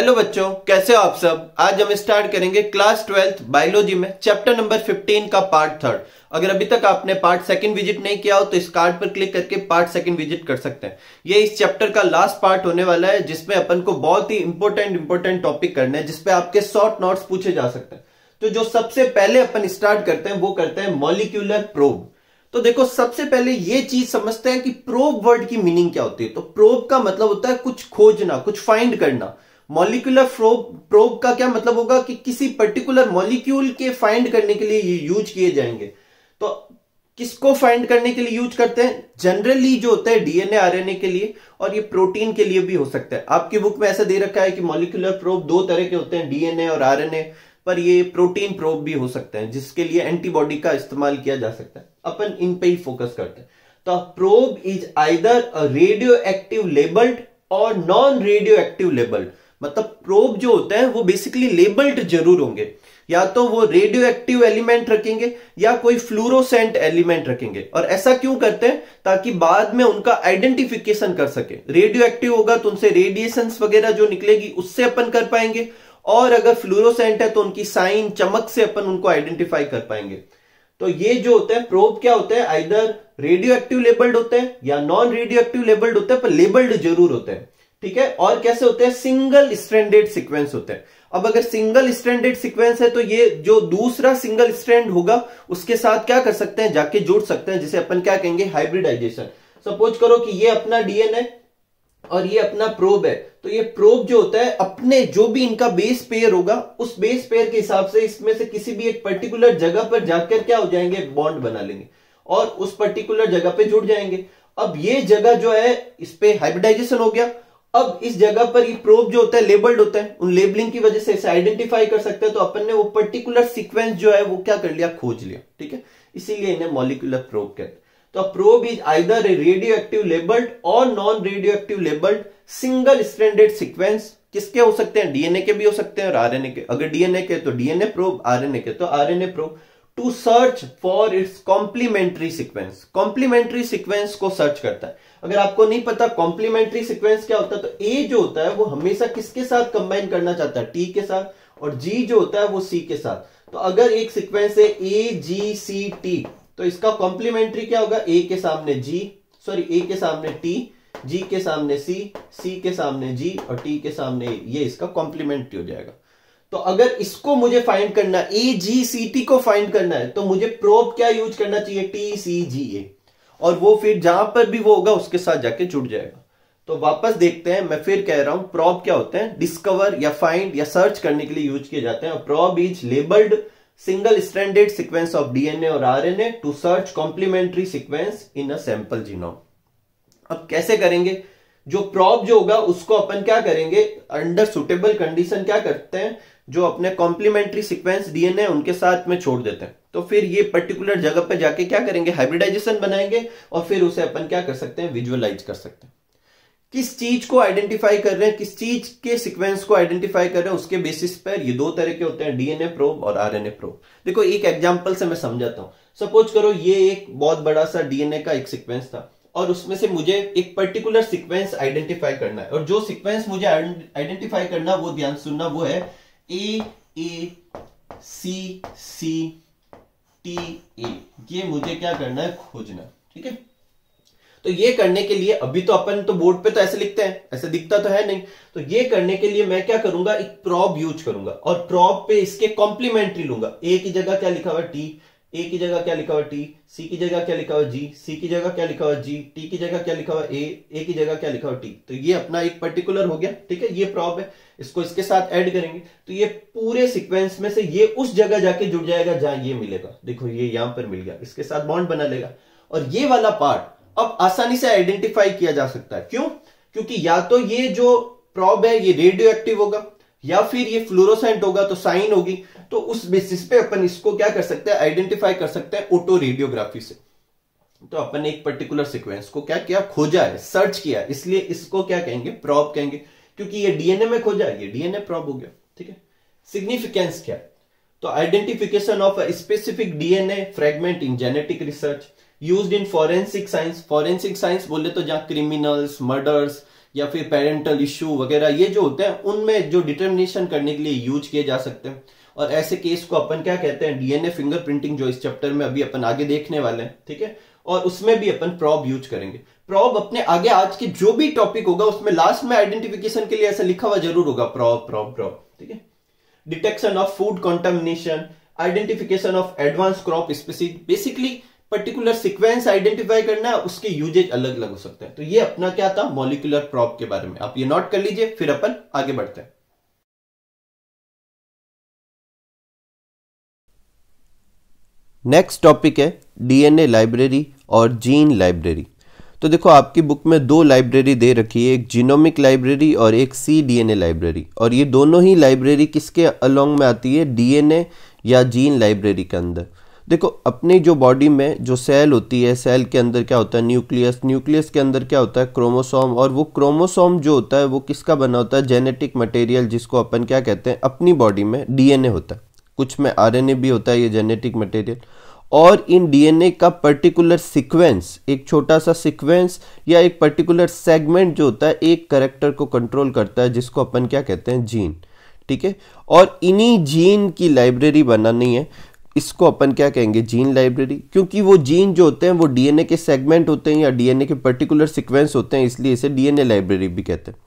Hello बच्चों कैसे हो आप सब आज हम स्टार्ट करेंगे क्लास ट्वेल्थ बायोलॉजी में चैप्टर नंबर 15 का पार्ट थर्ड अगर अभी तक आपने पार्ट सेकंड विजिट नहीं किया हो तो इस कार्ड पर क्लिक करके पार्ट सेकंड विजिट कर सकते हैं ये इस चैप्टर का लास्ट पार्ट होने वाला है जिसमें अपन को बहुत ही इंपॉर्टेंट इंपॉर्टेंट टॉपिक करना है जिसपे आपके शॉर्ट नोट्स पूछे जा सकते हैं तो जो सबसे पहले अपन स्टार्ट करते हैं वो करते हैं मॉलिक्यूलर प्रोब तो देखो सबसे पहले ये चीज समझते हैं कि प्रोब वर्ड की मीनिंग क्या होती है तो प्रोब का मतलब होता है कुछ खोजना कुछ फाइंड करना मॉलिकुलर प्रोब प्रोब का क्या मतलब होगा कि किसी पर्टिकुलर मॉलिक्यूल के फाइंड करने के लिए ये यूज किए जाएंगे तो किसको फाइंड करने के लिए यूज करते हैं जनरली जो होता है डीएनए आरएनए के लिए और ये प्रोटीन के लिए भी हो सकता है आपकी बुक में ऐसा दे रखा है कि मॉलिकुलर प्रोब दो तरह के होते हैं डीएनए और आरएनए पर ये प्रोटीन प्रोब भी हो सकते हैं जिसके लिए एंटीबॉडी का इस्तेमाल किया जा सकता है अपन इन पे ही फोकस करते हैं तो probe is either radioactive labelled और नॉन रेडियो एक्टिव लेबल्ड मतलब प्रोब जो होता है वो बेसिकली लेबल्ड जरूर होंगे या तो वो रेडियो एक्टिव एलिमेंट रखेंगे या कोई फ्लूरोसेंट एलिमेंट रखेंगे और ऐसा क्यों करते हैं ताकि बाद में उनका आइडेंटिफिकेशन कर सके रेडियो एक्टिव होगा तो उनसे रेडिएशन वगैरह जो निकलेगी उससे अपन कर पाएंगे और अगर फ्लूरोसेंट है तो उनकी साइन चमक से अपन उनको आइडेंटिफाई कर पाएंगे तो ये जो होता है प्रोब क्या होता है आइदर रेडियो एक्टिव लेबल्ड होते हैं या नॉन रेडियो एक्टिव लेबल्ड होते हैं पर लेबल्ड जरूर होते हैं ठीक है और कैसे होते हैं सिंगल स्ट्रैंडेड सीक्वेंस होते हैं अब अगर सिंगल स्ट्रैंडेड सीक्वेंस है तो ये जो दूसरा सिंगल स्ट्रैंड होगा उसके साथ क्या कर सकते हैं जाके जोड़ सकते हैं जिसे अपन क्या कहेंगे हाइब्रिडाइजेशन सपोज करो कि ये अपना डीएनए और ये अपना प्रोब है तो ये प्रोब जो होता है अपने जो भी इनका बेस पेयर होगा उस बेस पेयर के हिसाब से इसमें से किसी भी एक पर्टिकुलर जगह पर जाकर क्या हो जाएंगे बॉन्ड बना लेंगे और उस पर्टिकुलर जगह पे जुड़ जाएंगे अब ये जगह जो है इस पे हाइब्रिडाइजेशन हो गया अब इस जगह पर ये प्रोब जो होता है लेबल्ड होता है उन लेबलिंग की वजह से इसे आइडेंटिफाई कर सकते हैं तो अपन ने वो पर्टिकुलर सीक्वेंस जो है वो क्या कर लिया खोज लिया ठीक है इसीलिए इन्हें मॉलिकुलर प्रोब कहते हैं तो probe is either a radioactive labelled और non radioactive labelled single standard sequence किसके हो सकते हैं डीएनए के भी हो सकते हैं और आरएनए के अगर डीएनए तो के तो डीएनए प्रोब आरएनए के तो RNA probe to search for its complementary sequence complementary sequence को सर्च करता है अगर आपको नहीं पता कॉम्प्लीमेंट्री सिक्वेंस क्या होता है तो ए जो होता है वो हमेशा किसके साथ कंबाइन करना चाहता है टी के साथ और जी जो होता है वो सी के साथ तो अगर एक सिक्वेंस है ए जी सी टी तो इसका कॉम्प्लीमेंट्री क्या होगा ए के सामने जी सॉरी ए के सामने टी जी के सामने सी सी के सामने जी और टी के सामने ये इसका कॉम्प्लीमेंट्री हो जाएगा तो अगर इसको मुझे फाइंड करना ए जी सी टी को फाइंड करना है तो मुझे प्रोब क्या यूज करना चाहिए टी सी जी ए और वो फिर जहां पर भी वो होगा उसके साथ जाके जुड़ जाएगा तो वापस देखते हैं मैं फिर कह रहा हूं प्रॉब क्या होते हैं डिस्कवर या फाइंड या सर्च करने के लिए यूज किए जाते हैं probe is labelled single standard sequence of DNA और a to search complementary sequence in a sample genome अब कैसे करेंगे जो प्रॉब जो होगा उसको अपन क्या करेंगे अंडर सुटेबल कंडीशन क्या करते हैं जो अपने कॉम्प्लीमेंट्री सिक्वेंस डीएनए उनके साथ में छोड़ देते हैं तो फिर ये पर्टिकुलर जगह पर जाके क्या करेंगे हाइब्रिडाइजेशन बनाएंगे और फिर उसे अपन क्या कर सकते हैं विजुअलाइज कर सकते हैं किस चीज को आइडेंटिफाई कर रहे हैं किस चीज के सीक्वेंस को आइडेंटिफाई कर रहे हैं उसके बेसिस पर ये दो तरह के होते हैं डीएनए प्रोब और आरएनए प्रोब देखो एक एग्जांपल से मैं समझाता हूं सपोज करो ये एक बहुत बड़ा सा डीएनए का एक सीक्वेंस था और उसमें से मुझे एक पर्टिकुलर सीक्वेंस आइडेंटिफाई करना है और जो सीक्वेंस मुझे आइडेंटिफाई करना वो ध्यान सुनना वो है ए ए सी सी टी ए ये मुझे क्या करना है खोजना ठीक है तो ये करने के लिए अभी तो अपन तो बोर्ड पे तो ऐसे लिखते हैं ऐसे दिखता तो है नहीं तो ये करने के लिए मैं क्या करूंगा एक प्रॉब यूज करूंगा और प्रॉब पे इसके कॉम्प्लीमेंट्री लूंगा ए की जगह क्या लिखा हुआ टी ए की जगह क्या लिखा हुआ टी सी की जगह क्या लिखा हुआ जी सी की जगह क्या लिखा हुआ जी टी की जगह क्या लिखा हुआ ए ए की जगह क्या लिखा हुआ टी तो ये अपना एक पर्टिकुलर हो गया ठीक है ये प्रॉब है इसको इसके साथ ऐड करेंगे तो ये पूरे सीक्वेंस में से ये उस जगह जाके जुड़ जाएगा जहां ये मिलेगा देखो ये यहां पर मिल गया इसके साथ बॉन्ड बना लेगा और ये वाला पार्ट अब आसानी से आइडेंटिफाई किया जा सकता है क्यों क्योंकि या तो ये जो प्रॉब है ये रेडियो एक्टिव होगा या फिर ये फ्लोरोसेंट होगा तो साइन होगी तो उस बेसिस पे अपन इसको क्या कर सकते हैं आइडेंटिफाई कर सकते हैं ऑटो रेडियोग्राफी से तो अपन एक पर्टिकुलर सीक्वेंस को क्या किया खोजा है सर्च किया इसलिए इसको क्या कहेंगे प्रॉब कहेंगे क्योंकि ये डीएनए में खोजा ये डीएनए प्रॉब हो गया ठीक है सिग्निफिकेंस क्या तो identification of specific DNA fragment in genetic research use in forensic science forensic science बोले तो जहां क्रिमिनल्स मर्डर्स या फिर पेरेंटल इश्यू वगैरह ये जो होते हैं उनमें जो डिटर्मिनेशन करने के लिए यूज किए जा सकते हैं और ऐसे केस को अपन क्या कहते हैं डीएनए फिंगर प्रिंटिंग जो इस चैप्टर में अभी अपन आगे देखने वाले हैं ठीक है और उसमें भी अपन प्रॉब यूज करेंगे प्रॉब अपने आगे आज के जो भी टॉपिक होगा उसमें लास्ट में आइडेंटिफिकेशन के लिए ऐसा लिखा हुआ जरूर होगा प्रॉब प्रॉब प्रॉब ठीक है detection of food contamination identification of advance crop specific basically particular sequence identify करना है उसके यूजेज अलग अलग हो सकते हैं तो ये अपना क्या था मॉलिकुलर प्रॉप के बारे में आप ये नोट कर लीजिए फिर अपन आगे बढ़ते हैं नेक्स्ट टॉपिक है डीएनए लाइब्रेरी और जीन लाइब्रेरी तो देखो आपकी बुक में दो लाइब्रेरी दे रखी है एक जीनोमिक लाइब्रेरी और एक सी डीएनए लाइब्रेरी और ये दोनों ही लाइब्रेरी किसके अलोंग में आती है डीएनए या जीन लाइब्रेरी के अंदर देखो अपनी जो बॉडी में जो सेल होती है सेल के अंदर क्या होता है न्यूक्लियस न्यूक्लियस के अंदर क्या होता है क्रोमोसोम और वो क्रोमोसोम जो होता है वो किसका बना होता है जेनेटिक मटेरियल जिसको अपन क्या कहते हैं अपनी बॉडी में डीएनए होता है कुछ में आरएनए भी होता है ये जेनेटिक मटेरियल और इन डीएनए का पर्टिकुलर सीक्वेंस एक छोटा सा सीक्वेंस या एक पर्टिकुलर सेगमेंट जो होता है एक करेक्टर को कंट्रोल करता है जिसको अपन क्या कहते हैं जीन ठीक है और इन्हीं जीन की लाइब्रेरी बनानी है इसको अपन क्या कहेंगे जीन लाइब्रेरी क्योंकि वो जीन जो होते हैं वो डीएनए के सेगमेंट होते हैं या डीएनए के पर्टिकुलर सीक्वेंस होते हैं इसलिए इसे डीएनए लाइब्रेरी भी कहते हैं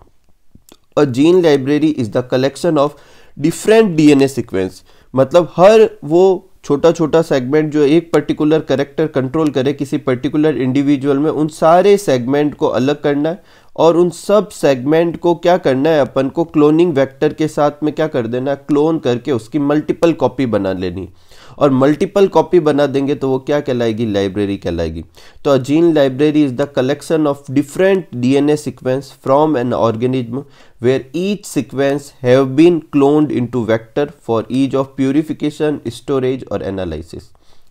और gene library is the collection of different DNA sequence मतलब हर वो छोटा छोटा सेगमेंट जो एक पर्टिकुलर करेक्टर कंट्रोल करे किसी पर्टिकुलर इंडिविजुअल में उन सारे सेगमेंट को अलग करना है और उन सब सेगमेंट को क्या करना है अपन को क्लोनिंग वेक्टर के साथ में क्या कर देना है क्लोन करके उसकी मल्टीपल कॉपी बना लेनी है और मल्टीपल कॉपी बना देंगे तो वो क्या कहलाएगी लाइब्रेरी कहलाएगी तो a gene library is the collection of different DNA sequence from an organism where each sequence have been cloned into vector for ease of purification, storage और एनालिसिस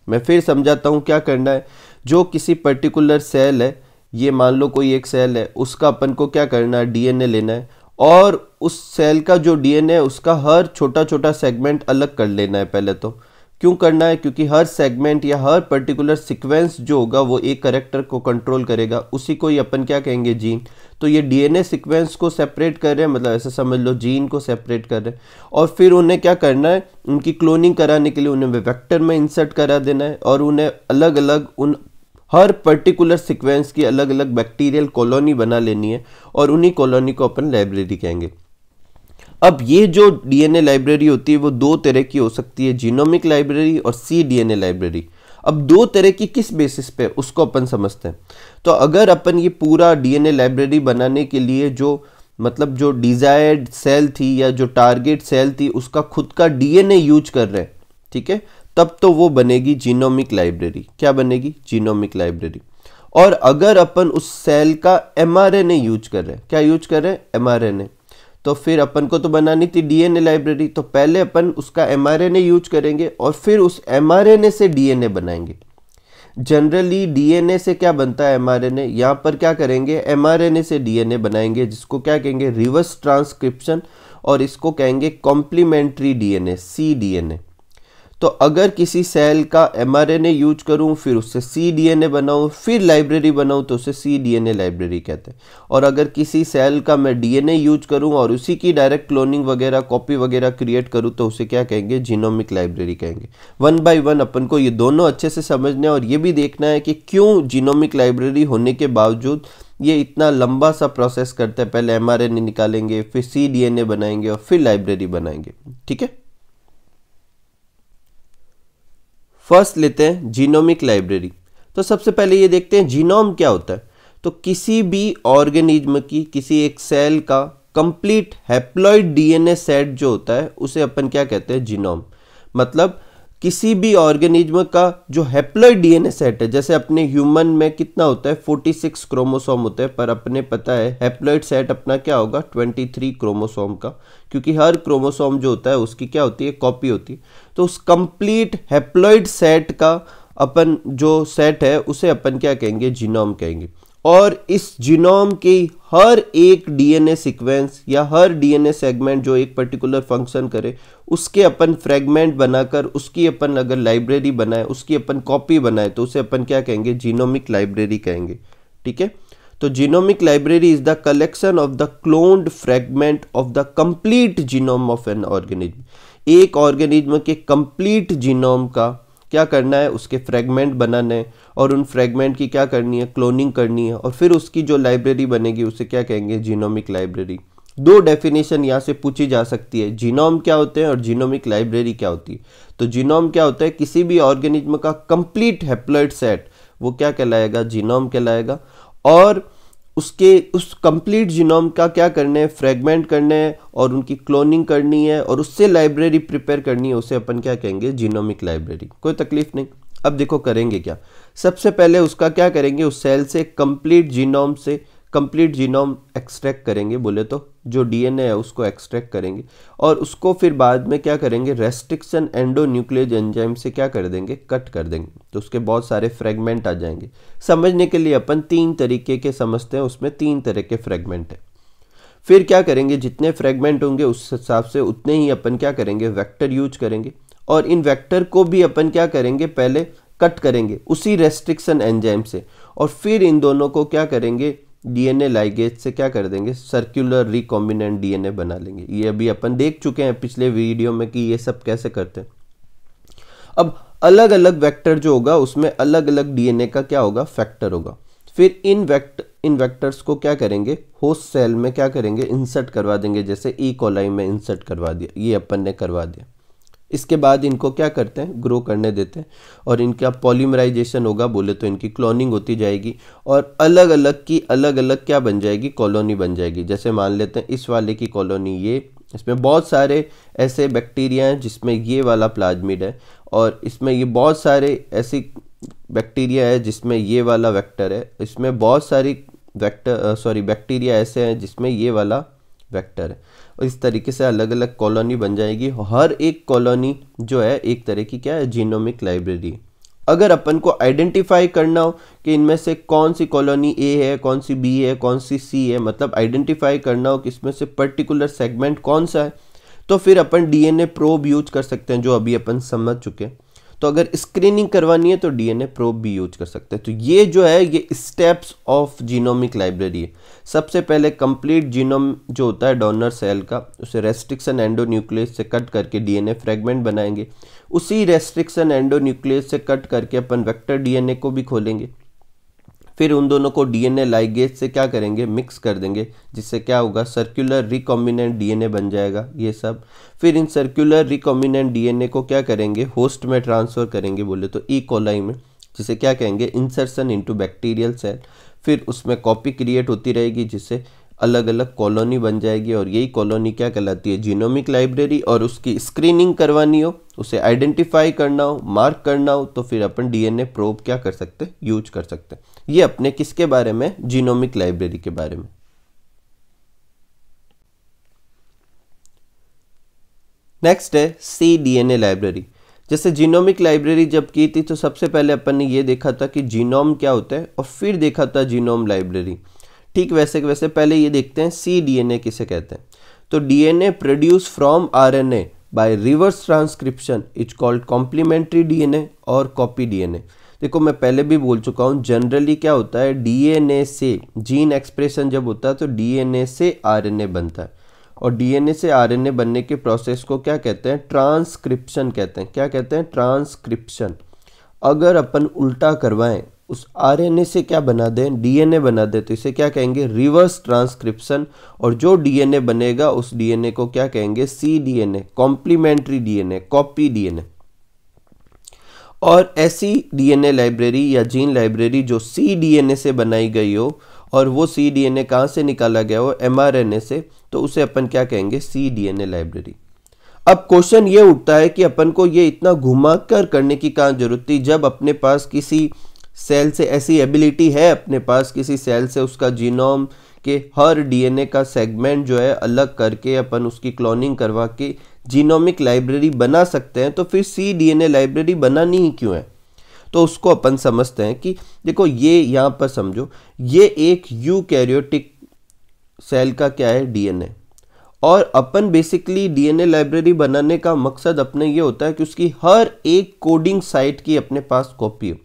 मैं फिर समझाता हूँ क्या करना है जो किसी पर्टिकुलर सेल है ये मान लो कोई एक सेल है उसका अपन को क्या करना है डीएनए लेना है और उस सेल का जो डीएनए है उसका हर छोटा छोटा सेगमेंट अलग कर लेना है पहले तो क्यों करना है क्योंकि हर सेगमेंट या हर पर्टिकुलर सीक्वेंस जो होगा वो एक करेक्टर को कंट्रोल करेगा उसी को ही अपन क्या कहेंगे जीन तो ये डीएनए सीक्वेंस को सेपरेट कर रहे हैं मतलब ऐसे समझ लो जीन को सेपरेट कर रहे हैं और फिर उन्हें क्या करना है उनकी क्लोनिंग कराने के लिए उन्हें वेक्टर में इंसर्ट करा देना है और उन्हें अलग अलग उन हर पर्टिकुलर सीक्वेंस की अलग अलग बैक्टीरियल कॉलोनी बना लेनी है और उन्हीं कॉलोनी को अपन लाइब्रेरी कहेंगे अब ये जो डीएनए लाइब्रेरी होती है वो दो तरह की हो सकती है जीनोमिक लाइब्रेरी और सी डीएनए लाइब्रेरी अब दो तरह की किस बेसिस पे उसको अपन समझते हैं तो अगर अपन ये पूरा डीएनए लाइब्रेरी बनाने के लिए जो मतलब जो डिज़ायर्ड सेल थी या जो टारगेट सेल थी उसका खुद का डीएनए यूज कर रहे हैं ठीक है तब तो वो बनेगी जीनोमिक लाइब्रेरी क्या बनेगी जीनोमिक लाइब्रेरी और अगर अपन उस सेल का एमआरएनए यूज कर रहे हैं क्या यूज कर रहे हैं एमआरएनए तो फिर अपन को तो बनानी थी डीएनए लाइब्रेरी तो पहले अपन उसका एमआरएनए यूज करेंगे और फिर उस एमआरएनए से डीएनए बनाएंगे जनरली डीएनए से क्या बनता है एमआरएनए यहाँ पर क्या करेंगे एमआरएनए से डीएनए बनाएंगे जिसको क्या कहेंगे रिवर्स ट्रांसक्रिप्शन और इसको कहेंगे कॉम्प्लीमेंट्री डीएनए सी डीएनए तो अगर किसी सेल का एम यूज करूँ फिर उससे सी डी एन ए बनाऊँ फिर लाइब्रेरी बनाऊँ तो उसे C D N A library कहते हैं और अगर किसी सेल का मैं डी एन ए यूज करूँ और उसी की डायरेक्ट क्लोनिंग वगैरह कॉपी वगैरह क्रिएट करूँ तो उसे क्या कहेंगे जीनोमिक लाइब्रेरी कहेंगे वन बाय वन अपन को ये दोनों अच्छे से समझना है और ये भी देखना है कि क्यों जीनोमिक लाइब्रेरी होने के बावजूद ये इतना लंबा सा प्रोसेस करते हैं पहले एम निकालेंगे फिर सी डी एन ए बनाएंगे और फिर लाइब्रेरी बनाएंगे ठीक है फर्स्ट लेते हैं जीनोमिक लाइब्रेरी तो सबसे पहले ये देखते हैं जीनोम क्या होता है तो किसी भी ऑर्गेनिज्म की किसी एक सेल का कंप्लीट हैप्लॉइड डीएनए सेट जो होता है उसे अपन क्या कहते हैं जीनोम मतलब किसी भी ऑर्गेनिज्म का जो हैप्लॉइड डीएनए सेट है जैसे अपने ह्यूमन में कितना होता है 46 क्रोमोसोम होते हैं पर अपने पता है हेप्लॉयड सेट अपना क्या होगा 23 क्रोमोसोम का क्योंकि हर क्रोमोसोम जो होता है उसकी क्या होती है कॉपी होती है तो उस कंप्लीट हैप्लॉइड सेट का अपन जो सेट है उसे अपन क्या कहेंगे जीनोम कहेंगे और इस जीनोम के हर एक डीएनए सीक्वेंस या हर डीएनए सेगमेंट जो एक पर्टिकुलर फंक्शन करे उसके अपन फ्रेगमेंट बनाकर उसकी अपन अगर लाइब्रेरी बनाए उसकी अपन कॉपी बनाए तो उसे अपन क्या कहेंगे जीनोमिक लाइब्रेरी कहेंगे ठीक है तो genomic library is the collection of the cloned fragment of the complete genome of an organism एक ऑर्गेनिज्म के कंप्लीट जीनोम का क्या करना है उसके फ्रेगमेंट बनाने और उन फ्रेगमेंट की क्या करनी है क्लोनिंग करनी है और फिर उसकी जो लाइब्रेरी बनेगी उसे क्या कहेंगे जीनोमिक लाइब्रेरी दो डेफिनेशन यहाँ से पूछी जा सकती है जीनोम क्या होते हैं और जीनोमिक लाइब्रेरी क्या होती है तो जीनोम क्या होता है किसी भी ऑर्गेनिज्म का कंप्लीट हेप्लॉइड सेट वो क्या कहलाएगा जीनोम कहलाएगा और उसके उस कंप्लीट जीनोम का क्या करना है फ्रेगमेंट करना है और उनकी क्लोनिंग करनी है और उससे लाइब्रेरी प्रिपेयर करनी है उसे अपन क्या कहेंगे जीनोमिक लाइब्रेरी कोई तकलीफ नहीं अब देखो करेंगे क्या सबसे पहले उसका क्या करेंगे उस सेल से कंप्लीट जीनोम से कंप्लीट जीनोम एक्सट्रैक्ट करेंगे बोले तो जो डीएनए है उसको एक्सट्रैक्ट करेंगे और उसको फिर बाद में क्या करेंगे रेस्ट्रिक्शन एंडो न्यूक्लियज एंजाइम से क्या कर देंगे कट कर देंगे तो उसके बहुत सारे फ्रेगमेंट आ जाएंगे समझने के लिए अपन तीन तरीके के समझते हैं उसमें तीन तरह के फ्रेगमेंट हैं फिर क्या करेंगे जितने फ्रेगमेंट होंगे उस हिसाब से उतने ही अपन क्या करेंगे वैक्टर यूज करेंगे और इन वैक्टर को भी अपन क्या करेंगे पहले कट करेंगे उसी रेस्ट्रिक्शन एंजाइम से और फिर इन दोनों को क्या करेंगे डीएनए लाइगेज से क्या कर देंगे सर्कुलर रिकॉम्बिनेंट डीएनए बना लेंगे ये अभी अपन देख चुके हैं पिछले वीडियो में कि ये सब कैसे करते हैं अब अलग अलग वेक्टर जो होगा उसमें अलग अलग डीएनए का क्या होगा फैक्टर होगा फिर इन वेक्ट इन वेक्टर्स को क्या करेंगे होस्ट सेल में क्या करेंगे इंसर्ट करवा देंगे जैसे ई e कोलाई में इंसर्ट करवा दिया ये अपन ने करवा दिया इसके बाद इनको क्या करते हैं ग्रो करने देते हैं और इनका पॉलीमराइजेशन होगा बोले तो इनकी क्लोनिंग होती जाएगी और अलग अलग की अलग अलग क्या बन जाएगी कॉलोनी बन जाएगी जैसे मान लेते हैं इस वाले की कॉलोनी ये इसमें बहुत सारे ऐसे बैक्टीरिया हैं जिसमें ये वाला प्लाज्मिड है और इसमें ये बहुत सारे ऐसी बैक्टीरिया है जिसमें ये वाला वैक्टर है इसमें बहुत सारी वैक्टर सॉरी बैक्टीरिया ऐसे हैं जिसमें ये वाला वैक्टर है और इस तरीके से अलग अलग कॉलोनी बन जाएगी हर एक कॉलोनी जो है एक तरह की क्या है जीनोमिक लाइब्रेरी अगर अपन को आइडेंटिफाई करना हो कि इनमें से कौन सी कॉलोनी ए है कौन सी बी है कौन सी सी है मतलब आइडेंटिफाई करना हो कि इसमें से पर्टिकुलर सेगमेंट कौन सा है तो फिर अपन डीएनए प्रोब यूज कर सकते हैं जो अभी अपन समझ चुके हैं तो अगर स्क्रीनिंग करवानी है तो डीएनए प्रोब भी यूज कर सकते हैं तो ये जो है ये स्टेप्स ऑफ जीनोमिक लाइब्रेरी है सबसे पहले कंप्लीट जीनोम जो होता है डोनर सेल का उसे रेस्ट्रिक्शन न्यूक्लियस से कट करके डीएनए फ्रेगमेंट बनाएंगे उसी रेस्ट्रिक्शन न्यूक्लियस से कट करके अपन वेक्टर डीएनए को भी खोलेंगे फिर उन दोनों को डीएनए लाइगेज से क्या करेंगे मिक्स कर देंगे जिससे क्या होगा सर्कुलर रिकॉम्बिनेंट डीएनए बन जाएगा ये सब फिर इन सर्कुलर रिकॉम्बिनेंट डीएनए को क्या करेंगे होस्ट में ट्रांसफ़र करेंगे बोले तो ई e. कोलाई में जिसे क्या कहेंगे इंसर्सन इंटू बैक्टीरियल सेल फिर उसमें कॉपी क्रिएट होती रहेगी जिससे अलग अलग कॉलोनी बन जाएगी और यही कॉलोनी क्या कहलाती है जीनोमिक लाइब्रेरी और उसकी स्क्रीनिंग करवानी हो उसे आइडेंटिफाई करना हो मार्क करना हो तो फिर अपन डीएनए प्रोब क्या कर सकते यूज कर सकते हैं ये अपने किसके बारे में जीनोमिक लाइब्रेरी के बारे में नेक्स्ट है सी डीएनए लाइब्रेरी जैसे जीनोमिक लाइब्रेरी जब की थी तो सबसे पहले अपन ने ये देखा था कि जीनोम क्या होता है और फिर देखा था जीनोम लाइब्रेरी ठीक वैसे के वैसे पहले ये देखते हैं सी डीएनए किसे कहते हैं तो DNA produce from RNA by reverse transcription is called complementary DNA और कॉपी डीएनए देखो मैं पहले भी बोल चुका हूँ जनरली क्या होता है डीएनए से जीन एक्सप्रेशन जब होता है तो डीएनए से आरएनए बनता है और डीएनए से आरएनए बनने के प्रोसेस को क्या कहते हैं ट्रांसक्रिप्शन कहते हैं क्या कहते हैं ट्रांसक्रिप्शन अगर अपन उल्टा करवाएं उस आरएनए से क्या बना दें डीएनए बना दें तो इसे क्या कहेंगे रिवर्स ट्रांसक्रिप्शन और जो डीएनए बनेगा उस डीएनए को क्या कहेंगे C DNA complementary DNA copy DNA और ऐसी डीएनए लाइब्रेरी या जीन लाइब्रेरी जो सी डीएनए से बनाई गई हो और वो सी डी एन ए कहाँ से निकाला गया हो एम से तो उसे अपन क्या कहेंगे C D N A library अब क्वेश्चन ये उठता है कि अपन को ये इतना घुमा कर करने की कहाँ जरूरत थी जब अपने पास किसी सेल से ऐसी एबिलिटी है अपने पास किसी सेल से उसका जीनोम के हर डीएनए का सेगमेंट जो है अलग करके अपन उसकी क्लोनिंग करवा के जीनोमिक लाइब्रेरी बना सकते हैं तो फिर सी डीएनए लाइब्रेरी बनानी ही क्यों है तो उसको अपन समझते हैं कि देखो ये यहाँ पर समझो ये एक यू कैरियोटिक सेल का क्या है डीएनए और अपन बेसिकली डीएनए लाइब्रेरी बनाने का मकसद अपने ये होता है कि उसकी हर एक कोडिंग साइट की अपने पास कॉपी हो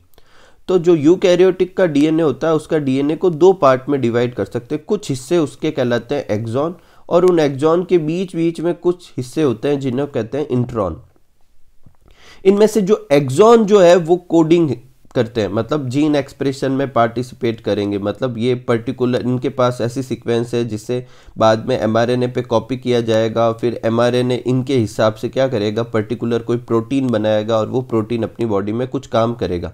तो जो यू कैरियोटिक का डीएनए होता है उसका डीएनए को दो पार्ट में डिवाइड कर सकते हैं कुछ हिस्से उसके कहलाते हैं एग्जॉन और उन एक्जॉन के बीच बीच में कुछ हिस्से होते हैं जिन्हें कहते हैं इंट्रॉन इनमें से जो एक्जॉन जो है वो कोडिंग करते हैं मतलब जीन एक्सप्रेशन में पार्टिसिपेट करेंगे मतलब ये पर्टिकुलर इनके पास ऐसी सीक्वेंस है जिसे बाद में एम पे कॉपी किया जाएगा फिर एम इनके हिसाब से क्या करेगा पर्टिकुलर कोई प्रोटीन बनाएगा और वो प्रोटीन अपनी बॉडी में कुछ काम करेगा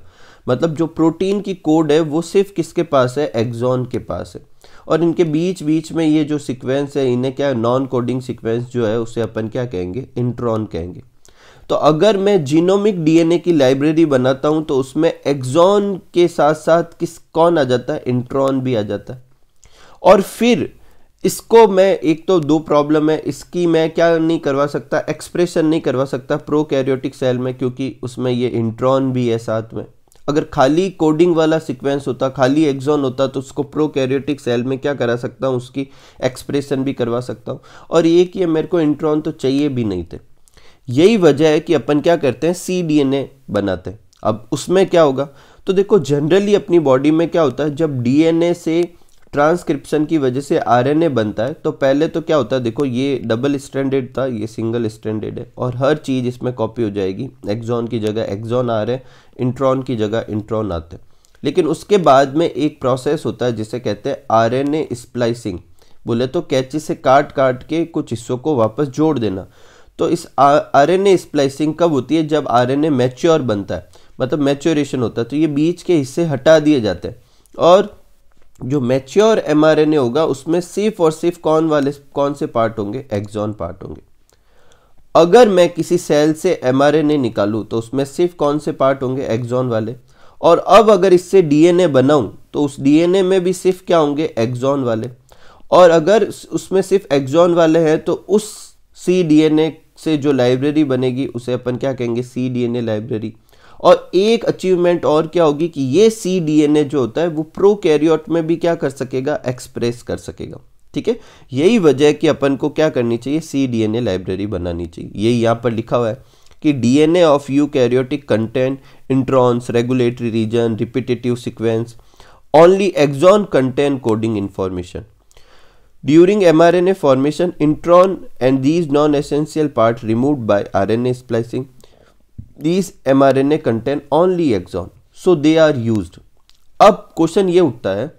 मतलब जो प्रोटीन की कोड है वो सिर्फ किसके पास है एक्जॉन के पास है और इनके बीच बीच में ये जो सीक्वेंस है इन्हें क्या नॉन कोडिंग सीक्वेंस जो है उसे अपन क्या कहेंगे इंट्रॉन कहेंगे तो अगर मैं जीनोमिक डीएनए की लाइब्रेरी बनाता हूं तो उसमें एक्जॉन के साथ साथ किस कौन आ जाता है इंट्रॉन भी आ जाता है और फिर इसको मैं एक तो दो प्रॉब्लम है इसकी मैं क्या नहीं करवा सकता एक्सप्रेशन नहीं करवा सकता प्रो कैरियोटिक सेल में क्योंकि उसमें ये इंट्रॉन भी है साथ में अगर खाली कोडिंग वाला सीक्वेंस होता खाली एग्जॉन होता तो उसको प्रो कैरियोटिक सेल में क्या करा सकता हूँ उसकी एक्सप्रेशन भी करवा सकता हूँ और ये कि मेरे को इंट्रॉन तो चाहिए भी नहीं थे यही वजह है कि अपन क्या करते हैं सी डी एन ए बनाते हैं अब उसमें क्या होगा तो देखो जनरली अपनी बॉडी में क्या होता है जब डी एन ए से ट्रांसक्रिप्शन की वजह से आरएनए बनता है तो पहले तो क्या होता है देखो ये डबल स्टैंडर्ड था ये सिंगल स्टैंडर्ड है और हर चीज़ इसमें कॉपी हो जाएगी एक्जॉन की जगह एक्जॉन आ रहे इंट्रॉन की जगह इंट्रॉन आते हैं लेकिन उसके बाद में एक प्रोसेस होता है जिसे कहते हैं आर एन ए स्प्लाइसिंग बोले तो कैची से काट काट के कुछ हिस्सों को वापस जोड़ देना तो इस आर एन ए स्प्लाइसिंग कब होती है जब आर एन ए मैच्योर बनता है मतलब मैच्योरेशन होता है तो ये बीच के हिस्से हटा दिए जाते हैं और जो मैच्योर एम होगा उसमें सिर्फ और सिर्फ कौन वाले कौन से पार्ट होंगे एक्जॉन पार्ट होंगे अगर मैं किसी सेल से एम आर निकालू तो उसमें सिर्फ कौन से पार्ट होंगे एक्जॉन वाले और अब अगर इससे डीएनए बनाऊं तो उस डीएनए में भी सिर्फ क्या होंगे एक्जॉन वाले और अगर उसमें सिर्फ एक्जॉन वाले हैं तो उस सी डीएनए से जो लाइब्रेरी बनेगी उसे अपन क्या कहेंगे सी डीएनए लाइब्रेरी और एक अचीवमेंट और क्या होगी कि ये सी ए जो होता है वो प्रो कैरियोट में भी क्या कर सकेगा एक्सप्रेस कर सकेगा ठीक है यही वजह है कि अपन को क्या करनी चाहिए सी डीएनए लाइब्रेरी बनानी चाहिए यही यहाँ पर लिखा हुआ है कि a of eukaryotic content introns regulatory region repetitive sequence during M R N A During mRNA formation, intron and these non-essential parts removed by RNA splicing. N A contain only exon so they are use अब question ये उठता है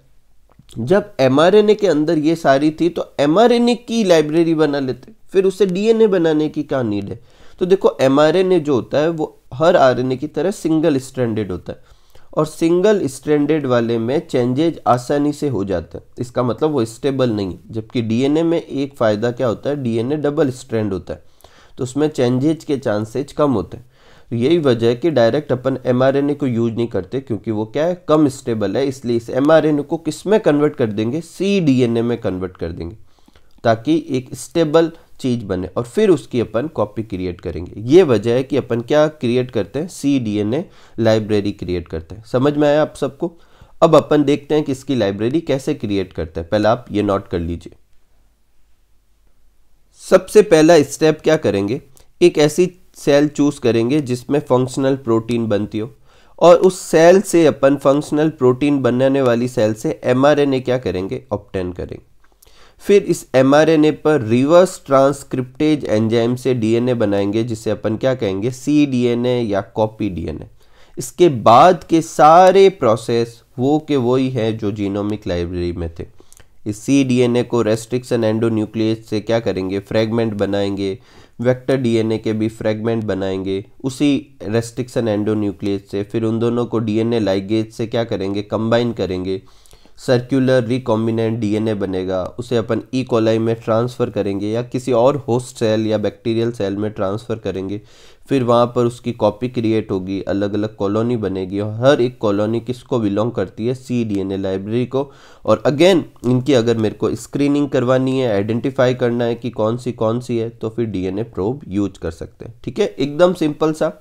जब M R N ए के अंदर ये सारी थी तो एम आर एन ए की लाइब्रेरी बना लेते फिर उससे डीएनए बनाने की क्या नीड है तो देखो एम आर एन ए जो होता है वो हर आर एन ए की तरह सिंगल स्टैंडर्ड होता है और सिंगल स्टैंडर्ड वाले में चेंजेज आसानी से हो जाता है इसका मतलब वो स्टेबल नहीं है जबकि डीएनए में एक फ़ायदा क्या होता है डीएनए डबल स्ट्रैंड होता है तो उसमें चेंजेज के चांसेज कम होते हैं तो यही वजह है कि डायरेक्ट अपन एम को यूज नहीं करते क्योंकि वो क्या है कम स्टेबल है इसलिए इस एम को किस में कन्वर्ट कर देंगे सी ए में कन्वर्ट कर देंगे ताकि एक स्टेबल चीज़ बने और फिर उसकी अपन कॉपी क्रिएट करेंगे ये वजह है कि अपन क्या क्रिएट करते हैं C D N A library create करते हैं समझ में आया आप सबको अब अपन देखते हैं कि इसकी लाइब्रेरी कैसे क्रिएट करते हैं पहले आप ये नोट कर लीजिए सबसे पहला स्टेप क्या करेंगे एक ऐसी सेल चूज़ करेंगे जिसमें फंक्शनल प्रोटीन बनती हो और उस सेल से अपन फंक्शनल प्रोटीन बनाने वाली सेल से एम क्या करेंगे ऑप्टेन करेंगे फिर इस एम पर रिवर्स ट्रांसक्रिप्टेज एंजाइम से डीएनए बनाएंगे जिसे अपन क्या कहेंगे सी डीएनए या कॉपी डीएनए इसके बाद के सारे प्रोसेस वो के वही है जो जीनोमिक लाइब्रेरी में थे इस सी डीएनए को रेस्ट्रिक्शन एंडो न्यूक्लियस से क्या करेंगे फ्रेगमेंट बनाएंगे वेक्टर डीएनए के भी फ्रेगमेंट बनाएंगे उसी रेस्ट्रिक्शन एंडोन्यूक्लियस से फिर उन दोनों को डीएनए लाइगेज से क्या करेंगे कंबाइन करेंगे सर्कुलर रिकॉम्बिनेंट डीएनए बनेगा उसे अपन ई e. कोलाई में ट्रांसफ़र करेंगे या किसी और होस्ट सेल या बैक्टीरियल सेल में ट्रांसफ़र करेंगे फिर वहाँ पर उसकी कॉपी क्रिएट होगी अलग अलग कॉलोनी बनेगी और हर एक कॉलोनी किसको बिलोंग करती है C D N A library को और अगेन इनकी अगर मेरे को स्क्रीनिंग करवानी है आइडेंटिफाई करना है कि कौन सी कौन सी है तो फिर D N A probe use कर सकते हैं ठीक है एकदम सिंपल सा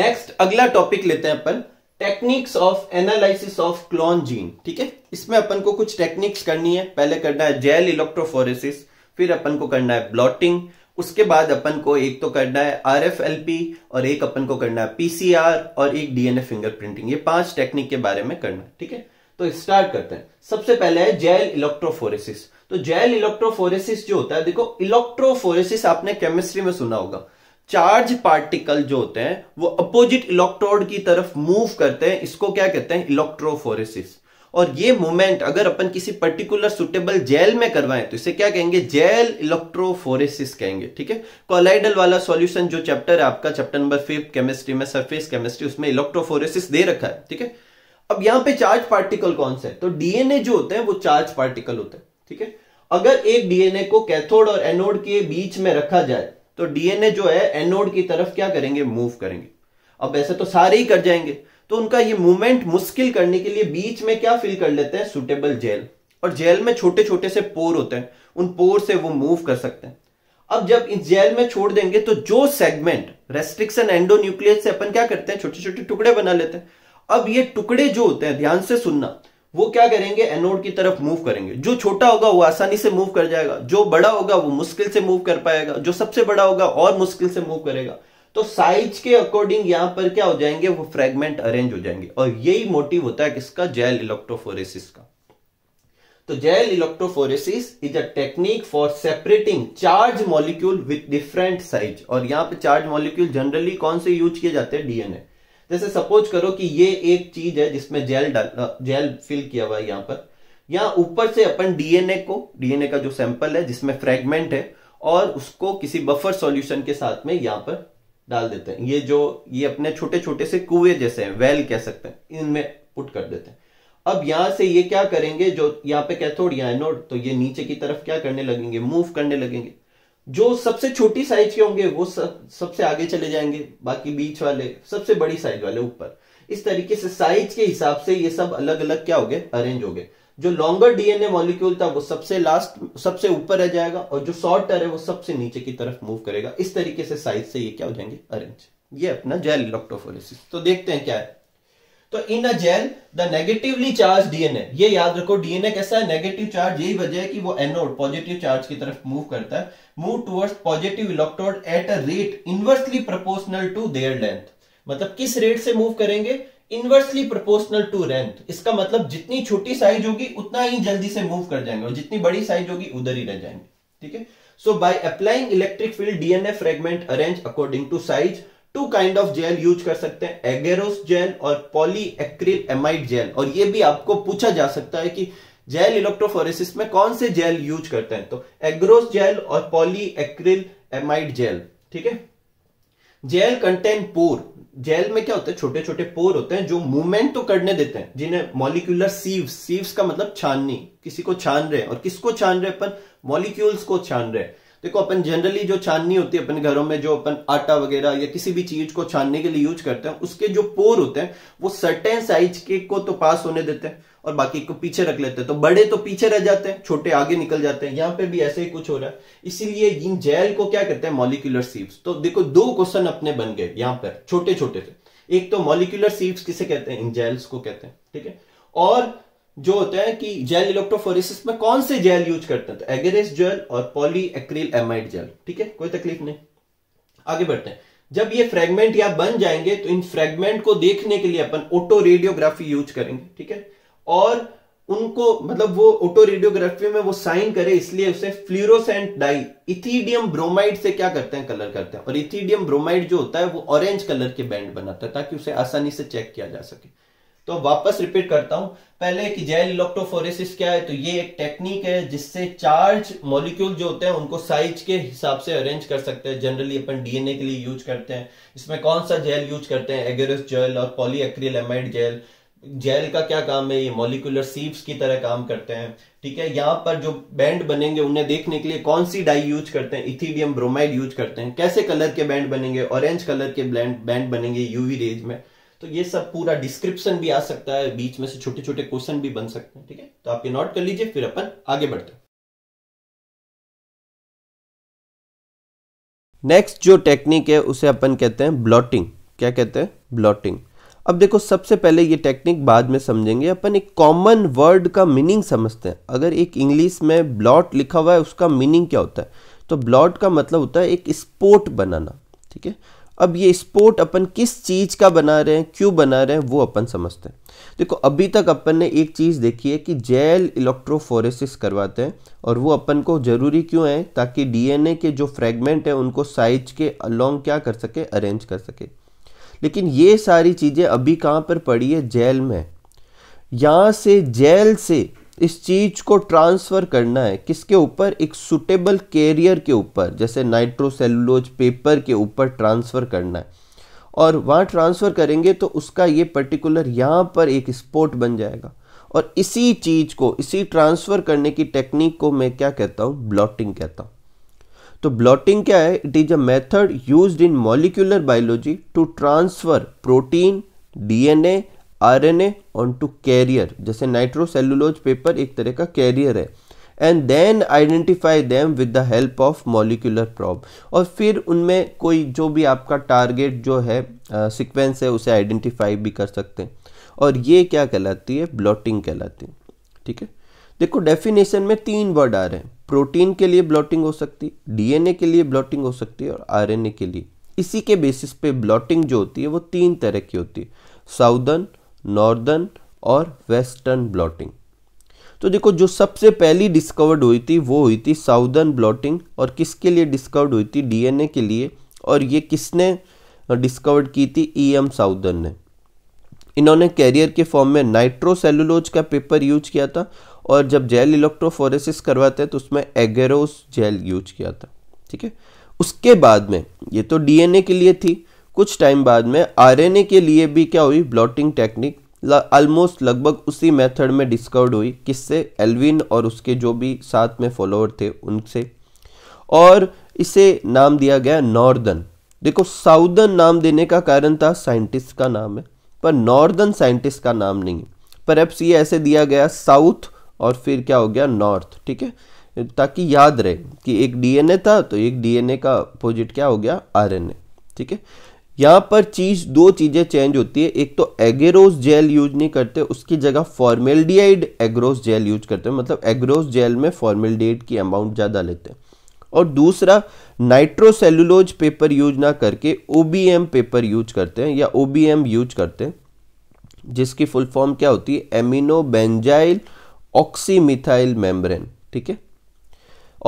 नेक्स्ट अगला टॉपिक लेते हैं अपन techniques of analysis of clone gene ठीक है इसमें अपन को कुछ टेक्निक्स करनी है पहले करना है जेल इलेक्ट्रोफोरेसिस फिर अपन को करना है ब्लॉटिंग उसके बाद अपन को एक तो करना है आर एफ एल पी और एक अपन को करना है पीसीआर और एक डीएनए फिंगर प्रिंटिंग ये पांच टेक्निक के बारे में करना है ठीक है तो स्टार्ट करते हैं सबसे पहले है जेल इलेक्ट्रोफोरेसिस तो जेल इलेक्ट्रोफोरेसिस जो होता है देखो इलेक्ट्रोफोरेसिस आपने केमिस्ट्री में सुना होगा चार्ज पार्टिकल जो होते हैं वो अपोजिट इलेक्ट्रोड की तरफ मूव करते हैं इसको क्या कहते हैं इलेक्ट्रोफोरेसिस और ये मूवमेंट अगर अपन किसी पर्टिकुलर सुटेबल जेल में करवाएं तो इसे क्या कहेंगे जेल इलेक्ट्रोफोरेसिस कहेंगे ठीक है कोलाइडल वाला सॉल्यूशन जो चैप्टर है आपका चैप्टर नंबर फिफ्थ केमिस्ट्री में सरफेस केमिस्ट्री उसमें इलेक्ट्रोफोरेसिस दे रखा है ठीक है अब यहां पे चार्ज पार्टिकल कौन सा है तो डीएनए जो होते हैं वो चार्ज पार्टिकल होते हैं ठीक है अगर एक डीएनए को कैथोड और एनोड के बीच में रखा जाए तो डीएनए जो है एनोड की तरफ क्या करेंगे मूव करेंगे अब ऐसे तो सारे ही कर जाएंगे तो उनका ये मूवमेंट मुश्किल करने के लिए बीच में क्या फिल कर लेते हैं सुटेबल जेल और जेल में छोटे छोटे से पोर होते हैं उन पोर से वो मूव कर सकते हैं अब जब इस जेल में छोड़ देंगे तो जो सेगमेंट रेस्ट्रिक्शन एंडो न्यूक्लियस से अपन क्या करते हैं छोटे छोटे टुकड़े बना लेते हैं अब ये टुकड़े जो होते हैं ध्यान से सुनना वो क्या करेंगे एनोड की तरफ मूव करेंगे जो छोटा होगा वो आसानी से मूव कर जाएगा जो बड़ा होगा वो मुश्किल से मूव कर पाएगा जो सबसे बड़ा होगा और मुश्किल से मूव करेगा तो साइज के अकॉर्डिंग यहां पर क्या हो जाएंगे वो फ्रेगमेंट अरेंज हो जाएंगे और यही मोटिव होता है किसका जेल इलेक्ट्रोफोरेसिस का तो gel electrophoresis is a technique for separating charge molecule with different size और यहां पे चार्ज मॉलिक्यूल जनरली कौन से यूज किए जाते हैं डीएनए जैसे सपोज करो कि ये एक चीज है जिसमें जेल जेल फिल किया हुआ है यहां पर यहां ऊपर से अपन डीएनए को डीएनए का जो सैंपल है जिसमें फ्रेगमेंट है और उसको किसी बफर सॉल्यूशन के साथ में यहां पर डाल देते हैं ये जो ये अपने छोटे छोटे से कुएं जैसे हैं वेल कह सकते हैं इनमें पुट कर देते हैं अब यहां से ये क्या करेंगे जो यहाँ पे कैथोड या एनोड तो ये नीचे की तरफ क्या करने लगेंगे मूव करने लगेंगे जो सबसे छोटी साइज के होंगे वो सब सबसे आगे चले जाएंगे बाकी बीच वाले सबसे बड़ी साइज वाले ऊपर इस तरीके से साइज के हिसाब से ये सब अलग अलग क्या हो गए अरेंज हो गए जो लॉन्गर डीएनए मॉलिक्यूल था वो सबसे लास्ट सबसे ऊपर रह जाएगा और जो शॉर्टर है वो सबसे नीचे की तरफ मूव करेगा इस तरीके से साइज से ये क्या हो जाएंगे अरेंज ये अपना जेल इलेक्ट्रोफोरेसिस तो देखते हैं क्या है तो in a gel the negatively charge DNA ये याद रखो डीएनए कैसा है नेगेटिव चार्ज यही वजह है कि वो एनोड पॉजिटिव चार्ज की तरफ मूव करता है move towards positive electrode at a rate inversely proportional to their length मतलब किस रेट से मूव करेंगे इनवर्सली प्रोपोर्शनल टू रेंथ इसका मतलब जितनी छोटी साइज होगी उतना ही जल्दी से मूव कर जाएंगे और जितनी बड़ी साइज होगी उधर ही रह जाएंगे ठीक है so by applying electric field DNA fragment arrange according to size two kind of gel use कर सकते हैं एगेरोस जेल और पॉली एक्रिल एमाइड जेल और ये भी आपको पूछा जा सकता है कि जेल इलेक्ट्रोफोरेसिस में कौन से जेल यूज करते हैं तो एग्रोस जेल और पॉली एक्रिल एमाइड जेल ठीक है जेल कंटेन पोर जेल में क्या होता है छोटे छोटे पोर होते हैं जो मूवमेंट तो करने देते हैं जिन्हें मॉलिक्यूलर सीव्स सीव्स का मतलब छाननी किसी को छान रहे और किसको छान रहे अपन मॉलिक्यूल्स को छान रहे देखो अपन जनरली जो छाननी होती है अपने घरों में जो अपन आटा वगैरह या किसी भी चीज को छानने के लिए यूज करते हैं उसके जो पोर होते हैं वो सर्टेन साइज के को तो पास होने देते हैं और बाकी को पीछे रख लेते हैं तो बड़े तो पीछे रह जाते हैं छोटे आगे निकल जाते हैं यहां पे भी ऐसे ही कुछ हो रहा है इसीलिए इन जेल को क्या कहते हैं मॉलिक्यूलर सीव्स तो देखो दो क्वेश्चन अपने बन गए यहां पर छोटे छोटे से एक तो मॉलिक्यूलर सीव्स किसे कहते हैं इन जेल्स को कहते हैं ठीक है और जो होता है कि जेल इलेक्ट्रोफोरेसिस में कौन से जेल यूज करते हैं तो एगेरेस जेल और पॉली एक्रिल एमाइड जेल ठीक है कोई तकलीफ नहीं आगे बढ़ते हैं जब ये फ्रेगमेंट या बन जाएंगे तो इन फ्रेगमेंट को देखने के लिए अपन ऑटो रेडियोग्राफी यूज करेंगे ठीक है और उनको मतलब वो ऑटो रेडियोग्राफी में वो साइन करे इसलिए उसे फ्लोरोसेंट डाई इथीडियम ब्रोमाइड से क्या करते हैं कलर करते हैं और इथीडियम ब्रोमाइड जो होता है वो ऑरेंज कलर के बैंड बनाता है ताकि उसे आसानी से चेक किया जा सके तो वापस रिपीट करता हूं पहले कि जेल इलेक्ट्रोफोरेसिस क्या है तो ये एक टेक्निक है जिससे चार्ज मॉलिक्यूल जो होते हैं उनको साइज के हिसाब से अरेंज कर सकते हैं जनरली अपन डीएनए के लिए यूज करते हैं इसमें कौन सा जेल यूज करते हैं एगेरस जेल और पॉलीएक्रिलेमाइड जेल जेल का क्या काम है ये मॉलिकुलर सीव्स की तरह काम करते हैं ठीक है यहां पर जो बैंड बनेंगे उन्हें देखने के लिए कौन सी डाई यूज करते हैं इथीडियम ब्रोमाइड यूज करते हैं कैसे कलर के बैंड बनेंगे ऑरेंज कलर के बैंड बनेंगे यूवी रेज में तो ये सब पूरा डिस्क्रिप्शन भी आ सकता है बीच में से छोटे छोटे क्वेश्चन भी बन सकते हैं ठीक है तो आप ये नोट कर लीजिए फिर अपन आगे बढ़ते हैं नेक्स्ट जो टेक्निक है उसे अपन कहते हैं ब्लॉटिंग क्या कहते हैं ब्लॉटिंग अब देखो सबसे पहले ये टेक्निक बाद में समझेंगे अपन एक कॉमन वर्ड का मीनिंग समझते हैं अगर एक इंग्लिश में ब्लॉट लिखा हुआ है उसका मीनिंग क्या होता है तो ब्लॉट का मतलब होता है एक स्पोर्ट बनाना ठीक है अब ये स्पोर्ट अपन किस चीज़ का बना रहे हैं क्यों बना रहे हैं वो अपन समझते हैं देखो अभी तक अपन ने एक चीज़ देखी है कि जेल इलेक्ट्रोफोरेसिस करवाते हैं और वो अपन को ज़रूरी क्यों है ताकि डीएनए के जो फ्रेगमेंट है उनको साइज के अलोंग क्या कर सके अरेंज कर सके लेकिन ये सारी चीज़ें अभी कहाँ पर पड़ी है जेल में यहाँ से जेल से इस चीज़ को ट्रांसफ़र करना है किसके ऊपर एक सुटेबल कैरियर के ऊपर जैसे नाइट्रोसेलुलोज पेपर के ऊपर ट्रांसफ़र करना है और वहाँ ट्रांसफ़र करेंगे तो उसका ये पर्टिकुलर यहाँ पर एक स्पोर्ट बन जाएगा और इसी चीज़ को इसी ट्रांसफ़र करने की टेक्निक को मैं क्या कहता हूँ ब्लॉटिंग कहता हूँ तो ब्लॉटिंग क्या है it is a method used in molecular biology to transfer protein DNA RNA on to carrier जैसे नाइट्रोसेलुलोज पेपर एक तरह का कैरियर है and then identify them with the help of molecular probe और फिर उनमें कोई जो भी आपका टारगेट जो है सिक्वेंस uh, है उसे आइडेंटिफाई भी कर सकते हैं और ये क्या कहलाती है ब्लॉटिंग कहलाती है ठीक है देखो डेफिनेशन में तीन वर्ड आ रहे हैं प्रोटीन के लिए ब्लॉटिंग हो सकती डीएनए के लिए ब्लॉटिंग हो सकती है और आरएनए के लिए इसी के बेसिस पे ब्लॉटिंग जो होती है वो तीन तरह की होती है साउदर्न नॉर्दर्न और वेस्टर्न ब्लॉटिंग तो देखो जो सबसे पहली डिस्कवर्ड हुई थी वो हुई थी साउदर्न ब्लॉटिंग और किसके लिए डिस्कवर्ड हुई थी डीएनए के लिए और ये किसने डिस्कवर्ड की थी ई एम साउदर्न ने इन्होंने कैरियर के फॉर्म में नाइट्रोसेलुलोज का पेपर यूज किया था और जब जेल इलेक्ट्रोफोरेसिस करवाते हैं तो उसमें एगेरोस जेल यूज किया था ठीक है उसके बाद में ये तो डीएनए के लिए थी कुछ टाइम बाद में आरएनए के लिए भी क्या हुई ब्लॉटिंग टेक्निक ऑलमोस्ट लगभग उसी मेथड में डिस्कवर्ड हुई किससे एल्विन और उसके जो भी साथ में फॉलोअर थे उनसे और इसे नाम दिया गया नॉर्दर्न देखो साउदर्न नाम देने का कारण था साइंटिस्ट का नाम है पर नॉर्दर्न साइंटिस्ट का नाम नहीं है पर ये ऐसे दिया गया साउथ और फिर क्या हो गया नॉर्थ ठीक है ताकि याद रहे कि एक डीएनए था तो एक डीएनए का अपोजिट क्या हो गया आरएनए ठीक है यहाँ पर चीज दो चीजें चेंज होती है एक तो एगेरोस जेल यूज नहीं करते उसकी जगह फॉर्मेल एग्रोस जेल यूज करते हैं मतलब एग्रोस जेल में फॉर्मेल की अमाउंट ज़्यादा लेते हैं और दूसरा नाइट्रोसेलुलोज पेपर यूज ना करके ओबीएम पेपर यूज करते हैं या ओ यूज करते हैं जिसकी फुल फॉर्म क्या होती है एमिनो बेंजाइल ऑक्सीमिथाइल मेम्ब्रेन ठीक है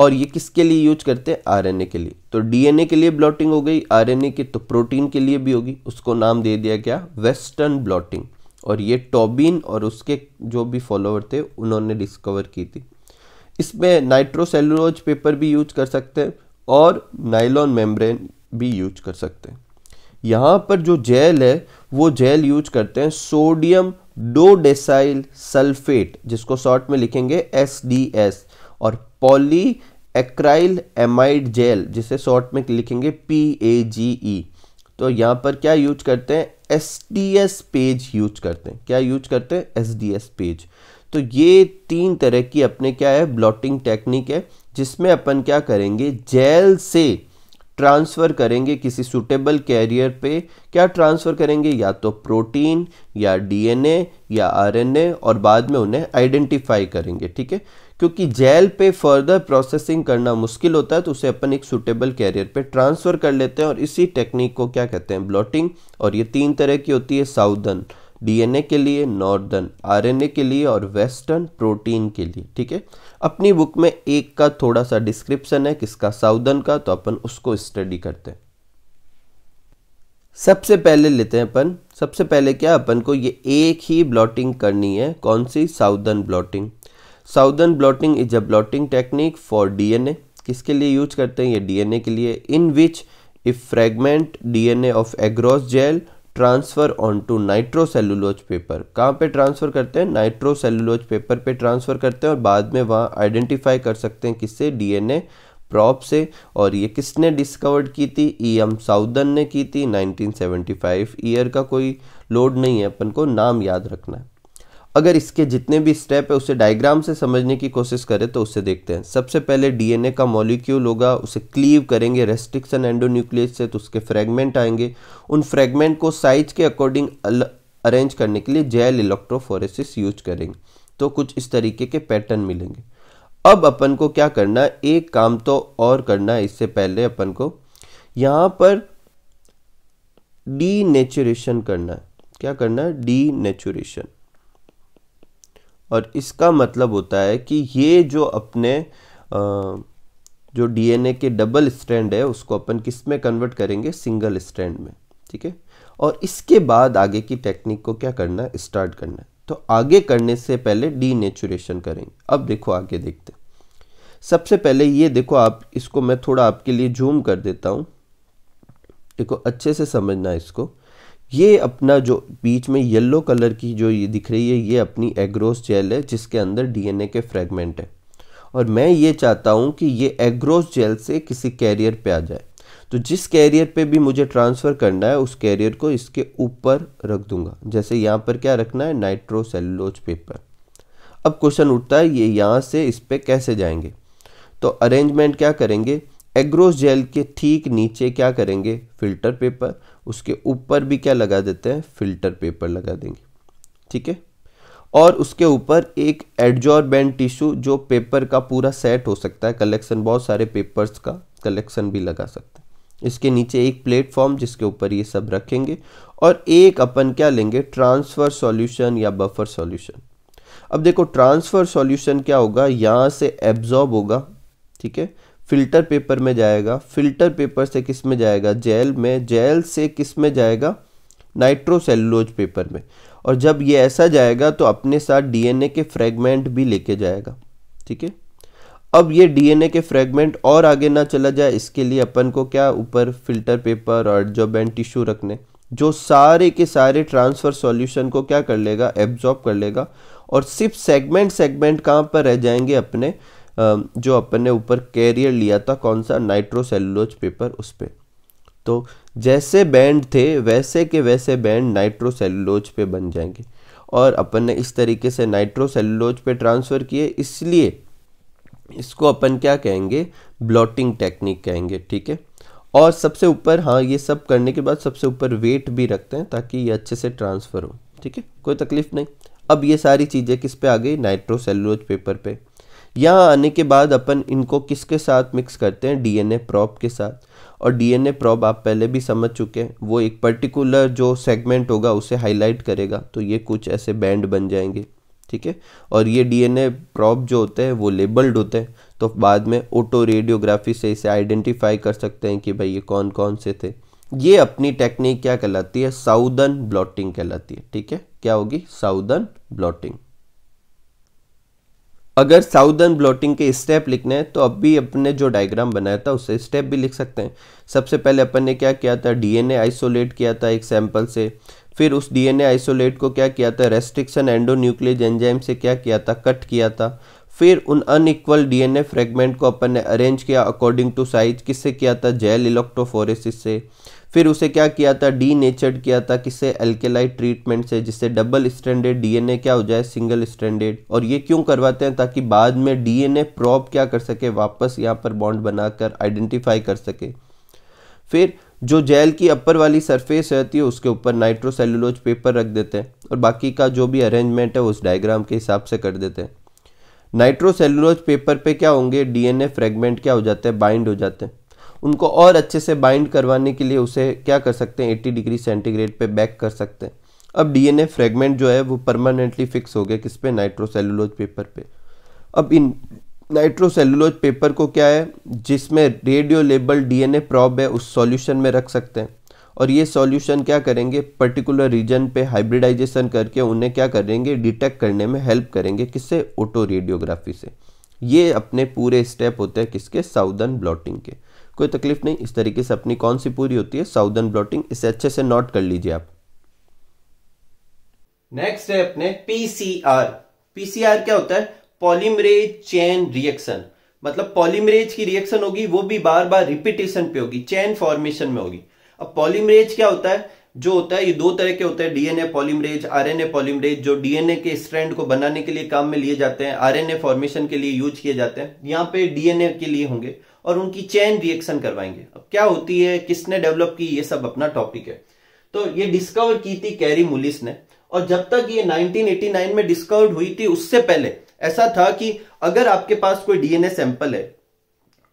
और ये किसके लिए यूज करते हैं आरएनए के लिए तो डीएनए के लिए ब्लॉटिंग हो गई आरएनए के तो प्रोटीन के लिए भी होगी उसको नाम दे दिया गया वेस्टर्न ब्लॉटिंग और ये टॉबिन और उसके जो भी फॉलोअर थे उन्होंने डिस्कवर की थी इसमें नाइट्रोसेलुलोज पेपर भी यूज कर सकते हैं और नाइलॉन मेम्ब्रेन भी यूज कर सकते हैं यहाँ पर जो जेल है वो जेल यूज करते हैं सोडियम डोडेसाइल सल्फेट जिसको शॉर्ट में लिखेंगे एस डी एस और पॉली एक्राइल एमाइड जेल जिसे शॉर्ट में लिखेंगे पी ए जी ई तो यहाँ पर क्या यूज करते हैं S D S PAGE use करते हैं क्या यूज करते हैं एस डी एस पेज तो ये तीन तरह की अपने क्या है ब्लॉटिंग टेक्निक है जिसमें अपन क्या करेंगे जेल से ट्रांसफ़र करेंगे किसी सुटेबल कैरियर पे क्या ट्रांसफ़र करेंगे या तो प्रोटीन या डीएनए या आरएनए और बाद में उन्हें आइडेंटिफाई करेंगे ठीक है क्योंकि जेल पे फर्दर प्रोसेसिंग करना मुश्किल होता है तो उसे अपन एक सुटेबल कैरियर पे ट्रांसफ़र कर लेते हैं और इसी टेक्निक को क्या कहते हैं ब्लॉटिंग और ये तीन तरह की होती है साउदन डीएनए के लिए नॉर्दर्न आरएनए के लिए और वेस्टर्न प्रोटीन के लिए ठीक है अपनी बुक में एक का थोड़ा सा डिस्क्रिप्शन है किसका साउदर्न का तो अपन उसको स्टडी करते हैं सबसे पहले लेते हैं अपन सबसे पहले क्या अपन को ये एक ही ब्लॉटिंग करनी है कौन सी Southern blotting Southern blotting is a blotting technique for DNA किसके लिए यूज करते हैं ये डीएनए के लिए in which if fragment DNA of agarose gel transfer on to nitrocellulose paper कहाँ पे ट्रांसफ़र करते हैं नाइट्रोसेलुलोज पेपर पे ट्रांसफ़र करते हैं और बाद में वहाँ आइडेंटिफाई कर सकते हैं किससे डीएनए प्रॉप से और ये किसने डिस्कवर्ड की थी ई एम साउदन ने की थी 1975 ईयर का कोई लोड नहीं है अपन को नाम याद रखना है अगर इसके जितने भी स्टेप है उसे डायग्राम से समझने की कोशिश करें तो उससे देखते हैं सबसे पहले डीएनए का मॉलिक्यूल होगा उसे क्लीव करेंगे रेस्ट्रिक्शन एंडोन्यूक्लियस से तो उसके फ्रेगमेंट आएंगे उन फ्रेगमेंट को साइज के अकॉर्डिंग अरेंज करने के लिए जेल इलेक्ट्रोफोरेसिस यूज करेंगे तो कुछ इस तरीके के पैटर्न मिलेंगे अब अपन को क्या करना है एक काम तो और करना है इससे पहले अपन को यहाँ पर डी नेचुरेशन करना है क्या करना है डी नेचुरेशन और इसका मतलब होता है कि ये जो अपने जो डीएनए के डबल स्ट्रैंड है उसको अपन किस में कन्वर्ट करेंगे सिंगल स्ट्रैंड में ठीक है और इसके बाद आगे की टेक्निक को क्या करना है स्टार्ट करना है तो आगे करने से पहले डी नेचुरेशन करेंगे अब देखो आगे देखते सबसे पहले ये देखो आप इसको मैं थोड़ा आपके लिए जूम कर देता हूँ देखो अच्छे से समझना इसको ये अपना जो बीच में येलो कलर की जो ये दिख रही है ये अपनी एग्रोस जेल है जिसके अंदर डीएनए के फ्रेगमेंट है और मैं ये चाहता हूँ कि ये एग्रोस जेल से किसी कैरियर पे आ जाए तो जिस कैरियर पे भी मुझे ट्रांसफ़र करना है उस कैरियर को इसके ऊपर रख दूंगा जैसे यहाँ पर क्या रखना है नाइट्रोसेलुलोज पेपर अब क्वेश्चन उठता है ये यहाँ से इस पर कैसे जाएंगे तो अरेंजमेंट क्या करेंगे एग्रोस जेल के ठीक नीचे क्या करेंगे फिल्टर पेपर उसके ऊपर भी क्या लगा देते हैं फिल्टर पेपर लगा देंगे ठीक है और उसके ऊपर एक एडजॉर्बेंट टिश्यू जो पेपर का पूरा सेट हो सकता है कलेक्शन बहुत सारे पेपर्स का कलेक्शन भी लगा सकते हैं इसके नीचे एक प्लेटफॉर्म जिसके ऊपर ये सब रखेंगे और एक अपन क्या लेंगे ट्रांसफ़र सॉल्यूशन या बफर सॉल्यूशन अब देखो ट्रांसफ़र सॉल्यूशन क्या होगा यहाँ से एब्जॉर्ब होगा ठीक है फिल्टर पेपर में जाएगा फिल्टर पेपर से किस में जाएगा जेल में जेल से किस में जाएगा नाइट्रोसेलुलोज पेपर में और जब ये ऐसा जाएगा तो अपने साथ डीएनए के फ्रेगमेंट भी लेके जाएगा ठीक है अब ये डीएनए के फ्रेगमेंट और आगे ना चला जाए इसके लिए अपन को क्या ऊपर फिल्टर पेपर और जो टिश्यू रखने जो सारे के सारे ट्रांसफ़र सॉल्यूशन को क्या कर लेगा एब्जॉर्ब कर लेगा और सिर्फ सेगमेंट सेगमेंट कहाँ पर रह जाएंगे अपने जो अपन ने ऊपर कैरियर लिया था कौन सा नाइट्रोसेलुलोज पेपर उस पर तो जैसे बैंड थे वैसे के वैसे बैंड नाइट्रोसेलुलोज पे बन जाएंगे और अपन ने इस तरीके से नाइट्रोसेलुलोज पे ट्रांसफ़र किए इसलिए इसको अपन क्या कहेंगे ब्लॉटिंग टेक्निक कहेंगे ठीक है और सबसे ऊपर हाँ ये सब करने के बाद सबसे ऊपर वेट भी रखते हैं ताकि ये अच्छे से ट्रांसफ़र हो ठीक है कोई तकलीफ़ नहीं अब ये सारी चीज़ें किस पे आ गई नाइट्रोसेलुलोज पेपर पे यहाँ आने के बाद अपन इनको किसके साथ मिक्स करते हैं डीएनए प्रॉप के साथ और डीएनए प्रॉब आप पहले भी समझ चुके हैं वो एक पर्टिकुलर जो सेगमेंट होगा उसे हाईलाइट करेगा तो ये कुछ ऐसे बैंड बन जाएंगे ठीक है और ये डीएनए प्रॉब जो होते हैं वो लेबल्ड होते हैं तो बाद में ऑटो रेडियोग्राफी से इसे आइडेंटिफाई कर सकते हैं कि भाई ये कौन कौन से थे ये अपनी टेक्निक क्या कहलाती है साउदर्न ब्लॉटिंग कहलाती है ठीक है क्या होगी साउदर्न ब्लॉटिंग अगर साउदर्न ब्लॉटिंग के स्टेप लिखने हैं तो अब भी अपने जो डायग्राम बनाया था उससे स्टेप भी लिख सकते हैं सबसे पहले अपन ने क्या किया था डीएनए आइसोलेट किया था एक सैंपल से फिर उस डीएनए आइसोलेट को क्या किया था रेस्ट्रिक्शन एंडोन्यूक्लियज एंजाइम से क्या किया था कट किया था फिर उन अनइक्वल डीएनए फ्रेगमेंट को अपन ने अरेंज किया अकॉर्डिंग टू साइज किससे किया था जेल इलेक्ट्रोफोरेसिस से फिर उसे क्या किया था डी नेचर्ड किया था किसे एल्केलाइट ट्रीटमेंट से जिससे डबल स्टैंडर्ड डीएनए क्या हो जाए सिंगल स्टैंडर्ड और ये क्यों करवाते हैं ताकि बाद में डीएनए प्रॉप क्या कर सके वापस यहाँ पर बॉन्ड बनाकर आइडेंटिफाई कर सके फिर जो जेल की अपर वाली सरफेस रहती है उसके ऊपर नाइट्रोसेलुलोज पेपर रख देते हैं और बाकी का जो भी अरेंजमेंट है उस डायग्राम के हिसाब से कर देते हैं नाइट्रोसेलुलोज पेपर पे क्या होंगे डीएनए फ्रेगमेंट क्या हो जाते हैं बाइंड हो जाते हैं उनको और अच्छे से बाइंड करवाने के लिए उसे क्या कर सकते हैं 80 डिग्री सेंटीग्रेड पे बैक कर सकते हैं अब डीएनए फ्रेगमेंट जो है वो परमानेंटली फिक्स हो गया किस पे नाइट्रोसेलुलोज पेपर पे अब इन नाइट्रोसेलुलोज पेपर को क्या है जिसमें रेडियो लेबल डीएनए प्रॉब है उस सॉल्यूशन में रख सकते हैं और ये सॉल्यूशन क्या करेंगे पर्टिकुलर रीजन पे हाइब्रिडाइजेशन करके उन्हें क्या करेंगे डिटेक्ट करने में हेल्प करेंगे किससे ऑटो रेडियोग्राफी से ये अपने पूरे स्टेप होते हैं किसके साउदर्न ब्लॉटिंग के कोई तकलीफ नहीं इस तरीके से अपनी कौन सी पूरी होती है साउदर्न ब्लॉटिंग इसे अच्छे से नोट कर लीजिए आप नेक्स्ट है अपने पीसीआर पीसीआर क्या होता है पॉलीमरेज चेन रिएक्शन मतलब पॉलीमरेज की रिएक्शन होगी वो भी बार बार रिपीटेशन पे होगी चेन फॉर्मेशन में होगी अब पॉलीमरेज क्या होता है जो होता है ये दो तरह के होते हैं डीएनए पॉलीमरेज आरएनए पॉलीमरेज जो डीएनए के स्ट्रैंड को बनाने के लिए काम में लिए जाते हैं आरएनए फॉर्मेशन के लिए यूज किए जाते हैं यहाँ पे डीएनए के लिए होंगे और उनकी चैन रिएक्शन करवाएंगे अब क्या होती है किसने डेवलप की ये सब अपना टॉपिक है तो ये डिस्कवर की थी कैरी मुलिस ने और जब तक ये 1989 में डिस्कवर्ड हुई थी उससे पहले ऐसा था कि अगर आपके पास कोई डीएनए सैंपल है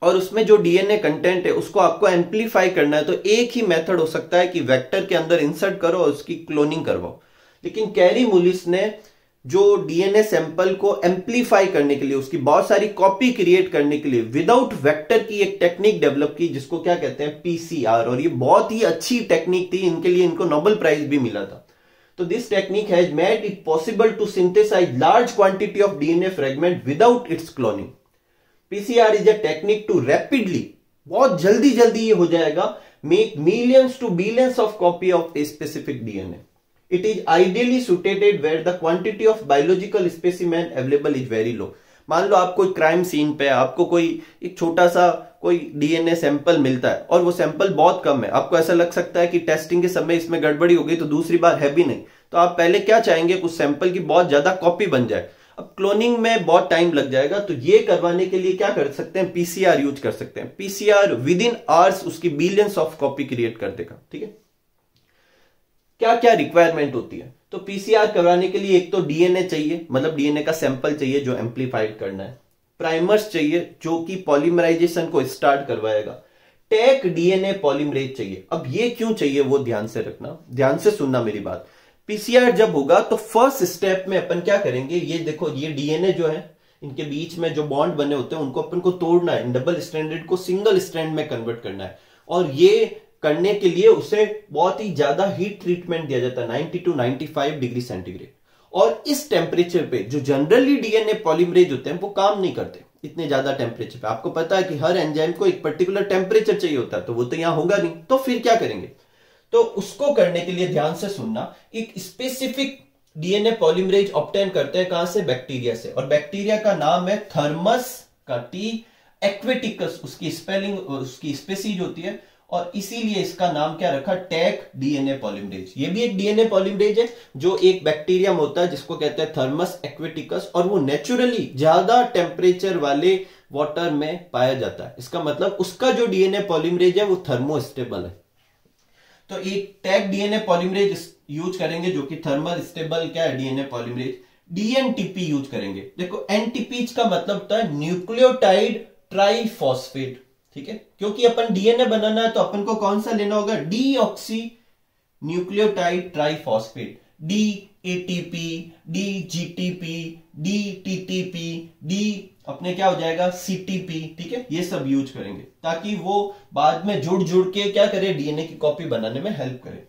और उसमें जो डीएनए कंटेंट है उसको आपको एम्पलीफाई करना है तो एक ही मेथड हो सकता है कि वेक्टर के अंदर इंसर्ट करो और उसकी क्लोनिंग करवाओ लेकिन कैरी मुलिस ने जो डीएनए सैंपल को एम्पलीफाई करने के लिए उसकी बहुत सारी कॉपी क्रिएट करने के लिए विदाउट वेक्टर की एक टेक्निक डेवलप की जिसको क्या कहते हैं पीसीआर और ये बहुत ही अच्छी टेक्निक थी इनके लिए इनको नोबेल प्राइज भी मिला था तो this technique has made it possible to synthesise large quantity of DNA fragment without its cloning PCR is a technique to rapidly बहुत जल्दी जल्दी ये हो जाएगा make millions to billions of copy of a specific DNA It is ideally suited where the quantity of biological specimen available is very low. मान लो आप कोई crime scene पे आपको कोई एक छोटा सा कोई डीएनए सैंपल मिलता है और वो सैंपल बहुत कम है आपको ऐसा लग सकता है कि टेस्टिंग के समय इसमें गड़बड़ी हो गई तो दूसरी बार है भी नहीं तो आप पहले क्या चाहेंगे उस सैंपल की बहुत ज्यादा कॉपी बन जाए अब क्लोनिंग में बहुत टाइम लग जाएगा तो ये करवाने के लिए क्या कर सकते हैं पीसीआर यूज कर सकते हैं पीसीआर विद इन आवर्स उसकी बिलियंस ऑफ कॉपी क्रिएट कर देगा ठीक है क्या क्या रिक्वायरमेंट होती है तो पीसीआर करवाने के लिए एक तो डीएनए चाहिए मतलब डीएनए का सैंपल चाहिए जो एम्पलीफाइड करना है प्राइमर्स चाहिए जो कि पॉलीमराइजेशन को स्टार्ट करवाएगा टेक डीएनए पॉलीमरेज चाहिए अब ये क्यों चाहिए वो ध्यान से रखना ध्यान से सुनना मेरी बात पीसीआर जब होगा तो फर्स्ट स्टेप में अपन क्या करेंगे ये देखो ये डीएनए जो है इनके बीच में जो बॉन्ड बने होते हैं उनको अपन को तोड़ना है डबल स्टैंडर्ड को सिंगल स्टैंड में कन्वर्ट करना है और ये करने के लिए उसे बहुत ही ज्यादा हीट ट्रीटमेंट दिया जाता है ninety two ninety five degree centigrade और इस टेम्परेचर पे जो जनरली डीएनए पॉलीमरेज होते हैं वो काम नहीं करते इतने ज्यादा टेम्परेचर पे आपको पता है कि हर एंजाइम को एक पर्टिकुलर टेम्परेचर चाहिए होता है तो वो तो यहां होगा नहीं तो फिर क्या करेंगे तो उसको करने के लिए ध्यान से सुनना एक स्पेसिफिक डीएनए पॉलीमरेज ऑप्टेन करते हैं कहां से बैक्टीरिया से और बैक्टीरिया का नाम है थर्मस का टी एक्वेटिकस उसकी स्पेलिंग उसकी स्पेसीज होती है और इसीलिए इसका नाम क्या रखा टैक डीएनए पॉलिमरेज ये भी एक डीएनए पॉलिमरेज है जो एक बैक्टीरियम होता है जिसको कहते हैं थर्मस एक्वेटिकस और वो नेचुरली ज्यादा टेम्परेचर वाले वाटर में पाया जाता है इसका मतलब उसका जो डीएनए पॉलिमरेज है वो थर्मोस्टेबल है तो एक टैक डीएनए पॉलिमरेज यूज करेंगे जो कि थर्मल स्टेबल क्या है डीएनए पॉलिमरेज डीएनटीपी यूज करेंगे देखो एनटीपी का मतलब होता है न्यूक्लियोटाइड ट्राइफॉस्फेट ठीक है क्योंकि अपन डीएनए बनाना है तो अपन को कौन सा लेना होगा deoxy nucleotide triphosphate D A D GTP D TTP D अपने क्या हो जाएगा सीटीपी ठीक है ये सब यूज करेंगे ताकि वो बाद में जुड़ जुड़ के क्या करे डीएनए की कॉपी बनाने में हेल्प करे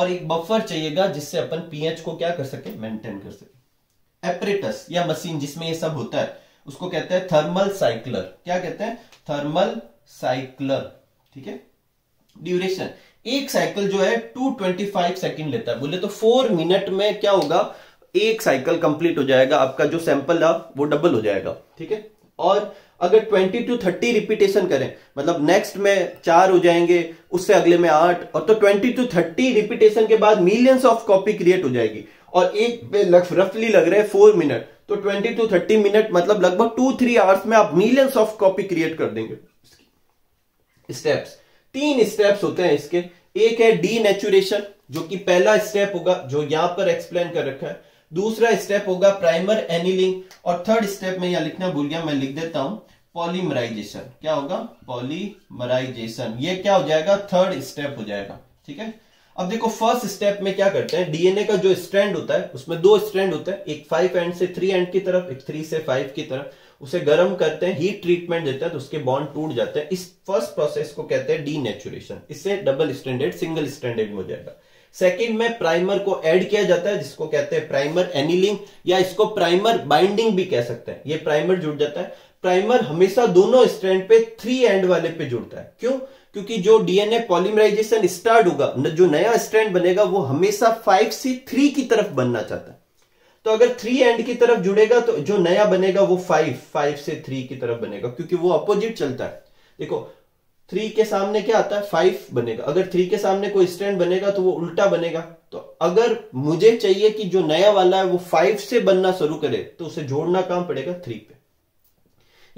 और एक बफर चाहिएगा जिससे अपन पीएच को क्या कर सके मेंटेन कर सके एपरेटस या मशीन जिसमें ये सब होता है उसको कहते हैं थर्मल साइक्लर क्या कहते हैं थर्मल साइक्लर ठीक है ड्यूरेशन एक साइकिल जो है 225 सेकंड लेता है बोले तो फोर मिनट में क्या होगा एक साइकिल कंप्लीट हो जाएगा आपका जो सैंपल है वो डबल हो जाएगा ठीक है और अगर 20 टू 30 रिपीटेशन करें मतलब नेक्स्ट में चार हो जाएंगे उससे अगले में आठ और तो 20 टू 30 रिपीटेशन के बाद मिलियंस ऑफ कॉपी क्रिएट हो जाएगी और एक पे रफली लग रहे हैं फोर मिनट तो 20 टू 30 मिनट मतलब लगभग टू थ्री आवर्स में आप मिलियंस ऑफ कॉपी क्रिएट कर देंगे स्टेप्स तीन स्टेप्स होते हैं इसके एक है डी जो कि पहला स्टेप होगा जो यहां पर एक्सप्लेन कर रखा है दूसरा स्टेप होगा प्राइमर एनिलिंग और थर्ड स्टेप में यहां लिखना भूल गया मैं लिख देता हूं पॉलीमराइजेशन क्या होगा पॉलीमराइजेशन ये क्या हो जाएगा थर्ड स्टेप हो जाएगा ठीक है अब देखो फर्स्ट स्टेप में क्या करते हैं डीएनए का जो स्ट्रैंड होता है उसमें दो स्ट्रैंड होता है एक फाइव एंड से थ्री एंड की तरफ एक थ्री से फाइव की तरफ उसे गर्म करते हैं हीट ट्रीटमेंट देते हैं तो उसके बॉन्ड टूट जाते हैं इस फर्स्ट प्रोसेस को कहते हैं डीनेचुरेशन इससे डबल स्टैंडर्ड सिंगल स्टैंडर्ड हो जाएगा सेकेंड में प्राइमर को ऐड किया जाता है जिसको कहते हैं प्राइमर एनिलिंग या इसको प्राइमर बाइंडिंग भी कह सकते हैं ये प्राइमर जुड़ जाता है प्राइमर हमेशा दोनों स्ट्रैंड पे थ्री एंड वाले पे जुड़ता है क्यों क्योंकि जो डीएनए पॉलीमराइजेशन स्टार्ट होगा जो नया स्ट्रैंड बनेगा वो हमेशा फाइव सी थ्री की तरफ बनना चाहता है तो अगर थ्री एंड की तरफ जुड़ेगा तो जो नया बनेगा वो फाइव फाइव से थ्री की तरफ बनेगा क्योंकि वो अपोजिट चलता है देखो थ्री के सामने क्या आता है फाइव बनेगा अगर थ्री के सामने कोई स्टैंड बनेगा तो वो उल्टा बनेगा तो अगर मुझे चाहिए कि जो नया वाला है वो फाइव से बनना शुरू करे तो उसे जोड़ना काम पड़ेगा थ्री पे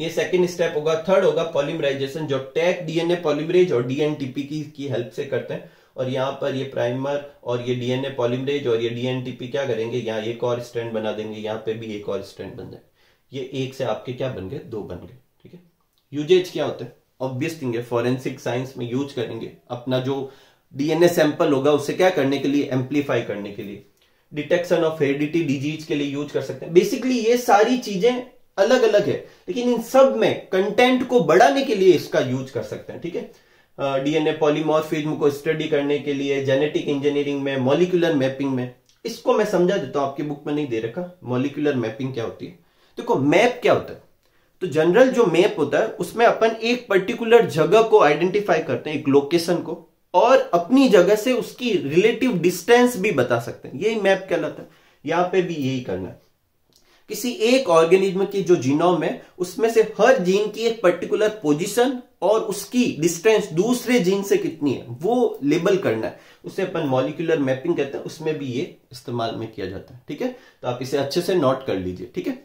ये सेकेंड स्टेप होगा थर्ड होगा पॉलिमराइजेशन जो टैक डीएनए पॉलिमरेज और डीएनटीपी की, की हेल्प से करते हैं और यहाँ पर ये प्राइमर और ये डीएनए पॉलीमरेज और ये डीएनटीपी क्या करेंगे यहाँ एक और स्टैंड बना देंगे यहाँ पे भी एक और स्टैंड बन जाए ये एक से आपके क्या बन गए दो बन गए ठीक है यूजेज क्या होते हैं ऑब्वियस थिंग है फॉरेंसिक साइंस में यूज करेंगे अपना जो डीएनए सैंपल होगा उसे क्या करने के लिए एम्पलीफाई करने के लिए डिटेक्शन ऑफ हेरिडिटी डिजीज के लिए यूज कर सकते हैं बेसिकली ये सारी चीजें अलग अलग है लेकिन इन सब में कंटेंट को बढ़ाने के लिए इसका यूज कर सकते हैं ठीक है डीएनए पॉलीमॉर्फिज्म को स्टडी करने के लिए जेनेटिक इंजीनियरिंग में मॉलिकुलर मैपिंग में इसको मैं समझा देता हूं आपकी बुक में नहीं दे रखा मॉलिकुलर मैपिंग क्या होती है देखो मैप क्या होता है तो जनरल जो मैप होता है उसमें अपन एक पर्टिकुलर जगह को आइडेंटिफाई करते हैं एक लोकेशन को और अपनी जगह से उसकी रिलेटिव डिस्टेंस भी बता सकते हैं यही मैप कहलाता है यहां पे भी यही करना है किसी एक ऑर्गेनिज्म की जो जीनोम है उसमें से हर जीन की एक पर्टिकुलर पोजीशन और उसकी डिस्टेंस दूसरे जीन से कितनी है वो लेबल करना है उसे अपन मॉलिकुलर मैपिंग कहते हैं उसमें भी ये इस्तेमाल में किया जाता है ठीक है तो आप इसे अच्छे से नोट कर लीजिए ठीक है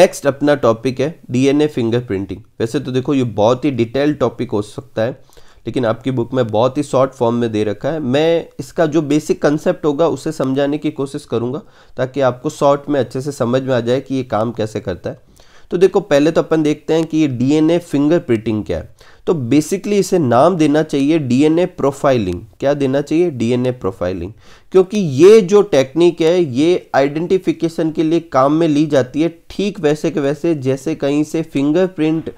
नेक्स्ट अपना टॉपिक है डीएनए फिंगरप्रिंटिंग वैसे तो देखो ये बहुत ही डिटेल टॉपिक हो सकता है लेकिन आपकी बुक में बहुत ही शॉर्ट फॉर्म में दे रखा है मैं इसका जो बेसिक कंसेप्ट होगा उसे समझाने की कोशिश करूँगा ताकि आपको शॉर्ट में अच्छे से समझ में आ जाए कि ये काम कैसे करता है तो देखो पहले तो अपन देखते हैं कि ये डीएनए प्रिंटिंग क्या है तो बेसिकली इसे नाम देना चाहिए डीएनए प्रोफाइलिंग क्या देना चाहिए डीएनए प्रोफाइलिंग क्योंकि ये जो टेक्निक है ये आइडेंटिफिकेशन के लिए काम में ली जाती है ठीक वैसे के वैसे जैसे कहीं से फिंगरप्रिंट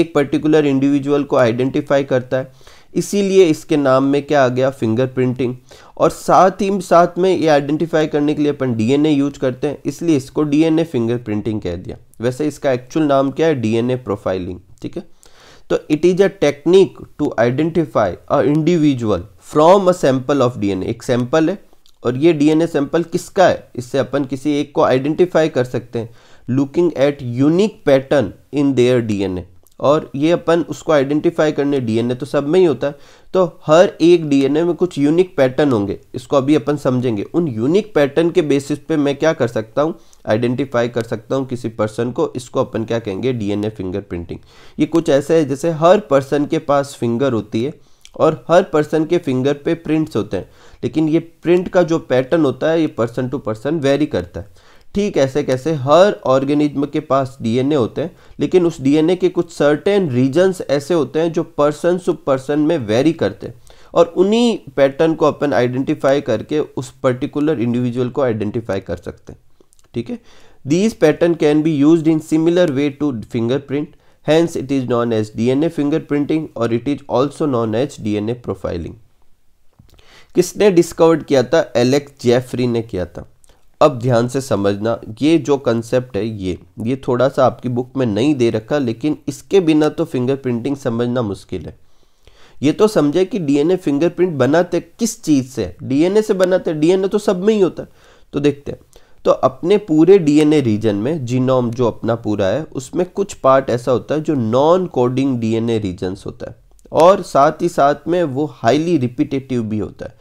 एक पर्टिकुलर इंडिविजुअल को आइडेंटिफाई करता है इसीलिए इसके नाम में क्या आ गया फिंगर प्रिंटिंग और साथ ही साथ में ये आइडेंटिफाई करने के लिए अपन डीएनए यूज करते हैं इसलिए इसको डीएनए फिंगर प्रिंटिंग कह दिया वैसे इसका एक्चुअल नाम क्या है डीएनए प्रोफाइलिंग ठीक है तो it is a technique to identify a individual from a sample of DNA एक सैंपल है और ये डीएनए सैंपल किसका है इससे अपन किसी एक को आइडेंटिफाई कर सकते हैं looking at unique pattern in their DNA और ये अपन उसको आइडेंटिफाई करने डीएनए तो सब में ही होता है तो हर एक डीएनए में कुछ यूनिक पैटर्न होंगे इसको अभी अपन समझेंगे उन यूनिक पैटर्न के बेसिस पे मैं क्या कर सकता हूँ आइडेंटिफाई कर सकता हूँ किसी पर्सन को इसको अपन क्या कहेंगे डीएनए प्रिंटिंग ये कुछ ऐसा है जैसे हर पर्सन के पास फिंगर होती है और हर पर्सन के फिंगर पे प्रिंट्स होते हैं लेकिन ये प्रिंट का जो पैटर्न होता है ये पर्सन टू पर्सन वेरी करता है ठीक ऐसे कैसे हर ऑर्गेनिज्म के पास डीएनए होते हैं लेकिन उस डीएनए के कुछ सर्टेन रीजन्स ऐसे होते हैं जो पर्सन टू पर्सन में वेरी करते हैं और उन्हीं पैटर्न को अपन आइडेंटिफाई करके उस पर्टिकुलर इंडिविजुअल को आइडेंटिफाई कर सकते हैं ठीक है these pattern can be use in similar way to fingerprint hence it is known as D N A finger printing और it is also known as D N A profiling किसने discovered किया था Alex Jeffrey ने किया था अब ध्यान से समझना ये जो कंसेप्ट है ये ये थोड़ा सा आपकी बुक में नहीं दे रखा लेकिन इसके बिना तो फिंगरप्रिंटिंग समझना मुश्किल है ये तो समझे कि डीएनए फिंगरप्रिंट बनाते किस चीज़ से डीएनए से बनाते डीएनए तो सब में ही होता है तो देखते हैं तो अपने पूरे डीएनए रीजन में जीनोम जो अपना पूरा है उसमें कुछ पार्ट ऐसा होता है जो नॉन कोडिंग डीएनए रीजन होता है और साथ ही साथ में वो हाईली रिपीटेटिव भी होता है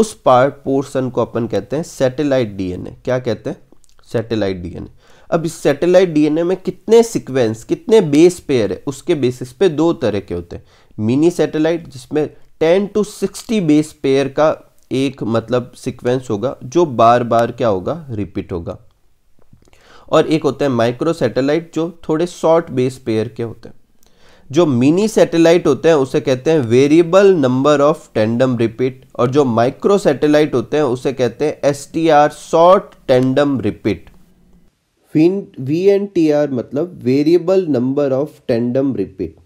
उस पार्ट पोर्शन को अपन कहते हैं सैटेलाइट डीएनए क्या कहते हैं सैटेलाइट डीएनए अब इस सैटेलाइट डीएनए में कितने सीक्वेंस कितने बेस पेयर है उसके बेसिस पे दो तरह के होते हैं मिनी सैटेलाइट जिसमें ten to sixty base pair का एक मतलब सीक्वेंस होगा जो बार बार क्या होगा रिपीट होगा और एक होता है माइक्रो सैटेलाइट जो थोड़े शॉर्ट बेस पेयर के होते हैं जो मिनी सैटेलाइट होते हैं उसे कहते हैं variable number of tandem repeat और जो माइक्रो सैटेलाइट होते हैं उसे कहते हैं S T R short tandem repeat V N T R मतलब variable number of tandem repeat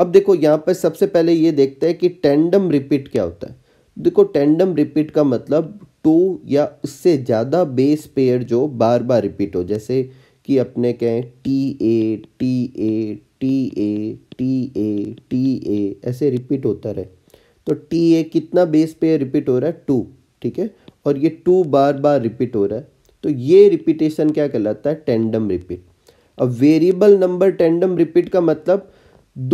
अब देखो यहाँ पर सबसे पहले ये देखते हैं कि टेंडम रिपीट क्या होता है देखो टेंडम रिपीट का मतलब टू या उससे ज़्यादा बेस पेयर जो बार बार रिपीट हो जैसे कि अपने कहें T A T A T A T A T A ऐसे रिपीट होता रहे तो टी ए कितना बेस पे रिपीट हो रहा है टू ठीक है और ये टू बार बार रिपीट हो रहा है तो ये रिपीटेशन क्या कहलाता है टेंडम रिपीट अब वेरिएबल नंबर टेंडम रिपीट का मतलब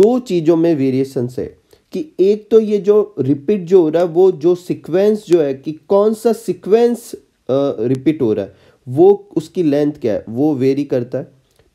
दो चीज़ों में वेरिएशन है कि एक तो ये जो रिपीट जो हो रहा है वो जो सिक्वेंस जो है कि कौन सा सिक्वेंस रिपीट हो रहा है वो उसकी लेंथ क्या है वो वेरी करता है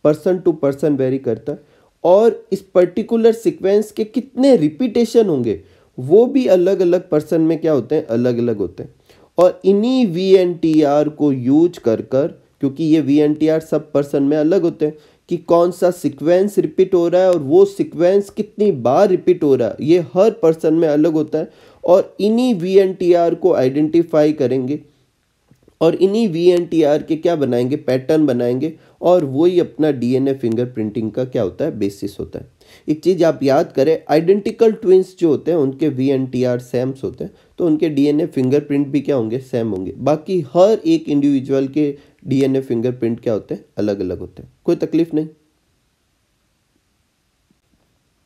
पर्सन टू पर्सन वेरी करता है और इस पर्टिकुलर सीक्वेंस के कितने रिपीटेशन होंगे वो भी अलग अलग पर्सन में क्या होते हैं अलग अलग होते हैं और इन्हीं वी एन टी आर को यूज कर कर क्योंकि ये वी एन टी आर सब पर्सन में अलग होते हैं कि कौन सा सीक्वेंस रिपीट हो रहा है और वो सीक्वेंस कितनी बार रिपीट हो रहा है ये हर पर्सन में अलग होता है और इन्हीं वी एन टी आर को आइडेंटिफाई करेंगे और इन्हीं वी एन टी आर के क्या बनाएंगे पैटर्न बनाएंगे और वही अपना डीएनए फिंगर प्रिंटिंग का क्या होता है बेसिस होता है एक चीज़ आप याद करें आइडेंटिकल ट्विंस जो होते हैं उनके वी एन टी आर सेम्स होते हैं तो उनके डीएनए फिंगरप्रिंट भी क्या होंगे सेम होंगे बाकी हर एक इंडिविजुअल के डीएनए फिंगरप्रिंट क्या होते हैं अलग अलग होते हैं कोई तकलीफ नहीं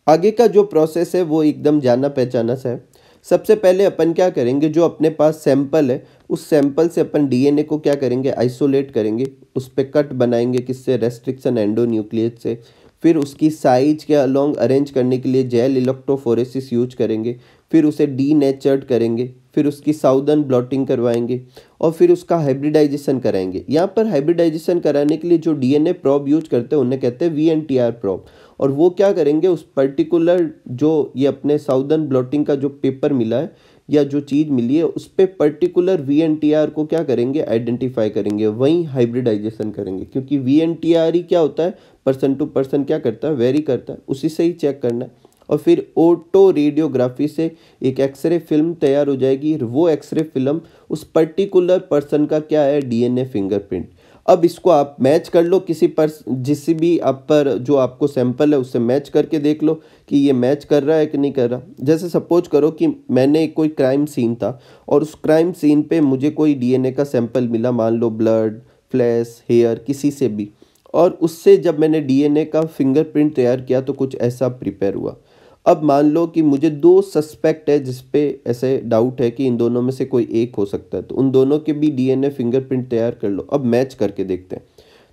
आगे का जो प्रोसेस है वो एकदम जाना पहचाना सा है सबसे पहले अपन क्या करेंगे जो अपने पास सैंपल है उस सैंपल से अपन डीएनए को क्या करेंगे आइसोलेट करेंगे उस पर कट बनाएंगे किससे रेस्ट्रिक्शन एंडोन्यूक्लियस से फिर उसकी साइज के अलॉन्ग अरेंज करने के लिए जेल इलेक्ट्रोफोरेसिस यूज करेंगे फिर उसे डी नेचर्ड करेंगे फिर उसकी साउदर्न ब्लॉटिंग करवाएंगे और फिर उसका हाइब्रिडाइजेशन कराएंगे यहाँ पर हाइब्रिडाइजेशन कराने के लिए जो डीएनए प्रॉब यूज करते हैं उन्हें कहते हैं V N T R probe और वो क्या करेंगे उस पर्टिकुलर जो ये अपने साउदर्न ब्लॉटिंग का जो पेपर मिला है या जो चीज़ मिली है उस पर particular V N T R को क्या करेंगे आइडेंटिफाई करेंगे वहीं हाइब्रिडाइजेशन करेंगे क्योंकि वी एन टी आर ही क्या होता है पर्सन टू पर्सन क्या करता है वेरी करता है उसी से ही चेक करना है और फिर ओटो रेडियोग्राफी से एक एक्सरे फिल्म तैयार हो जाएगी वो एक्सरे फिल्म उस पर्टिकुलर पर्सन का क्या है डीएनए फिंगरप्रिंट अब इसको आप मैच कर लो किसी पर जिस भी आप पर जो आपको सैंपल है उससे मैच करके देख लो कि ये मैच कर रहा है कि नहीं कर रहा जैसे सपोज करो कि मैंने कोई क्राइम सीन था और उस क्राइम सीन पे मुझे कोई डीएनए का सैंपल मिला मान लो ब्लड फ्लैश हेयर किसी से भी और उससे जब मैंने डीएनए का फिंगरप्रिंट तैयार किया तो कुछ ऐसा प्रिपेयर हुआ अब मान लो कि मुझे दो सस्पेक्ट है जिस पे ऐसे डाउट है कि इन दोनों में से कोई एक हो सकता है तो उन दोनों के भी डीएनए फिंगरप्रिंट तैयार कर लो अब मैच करके देखते हैं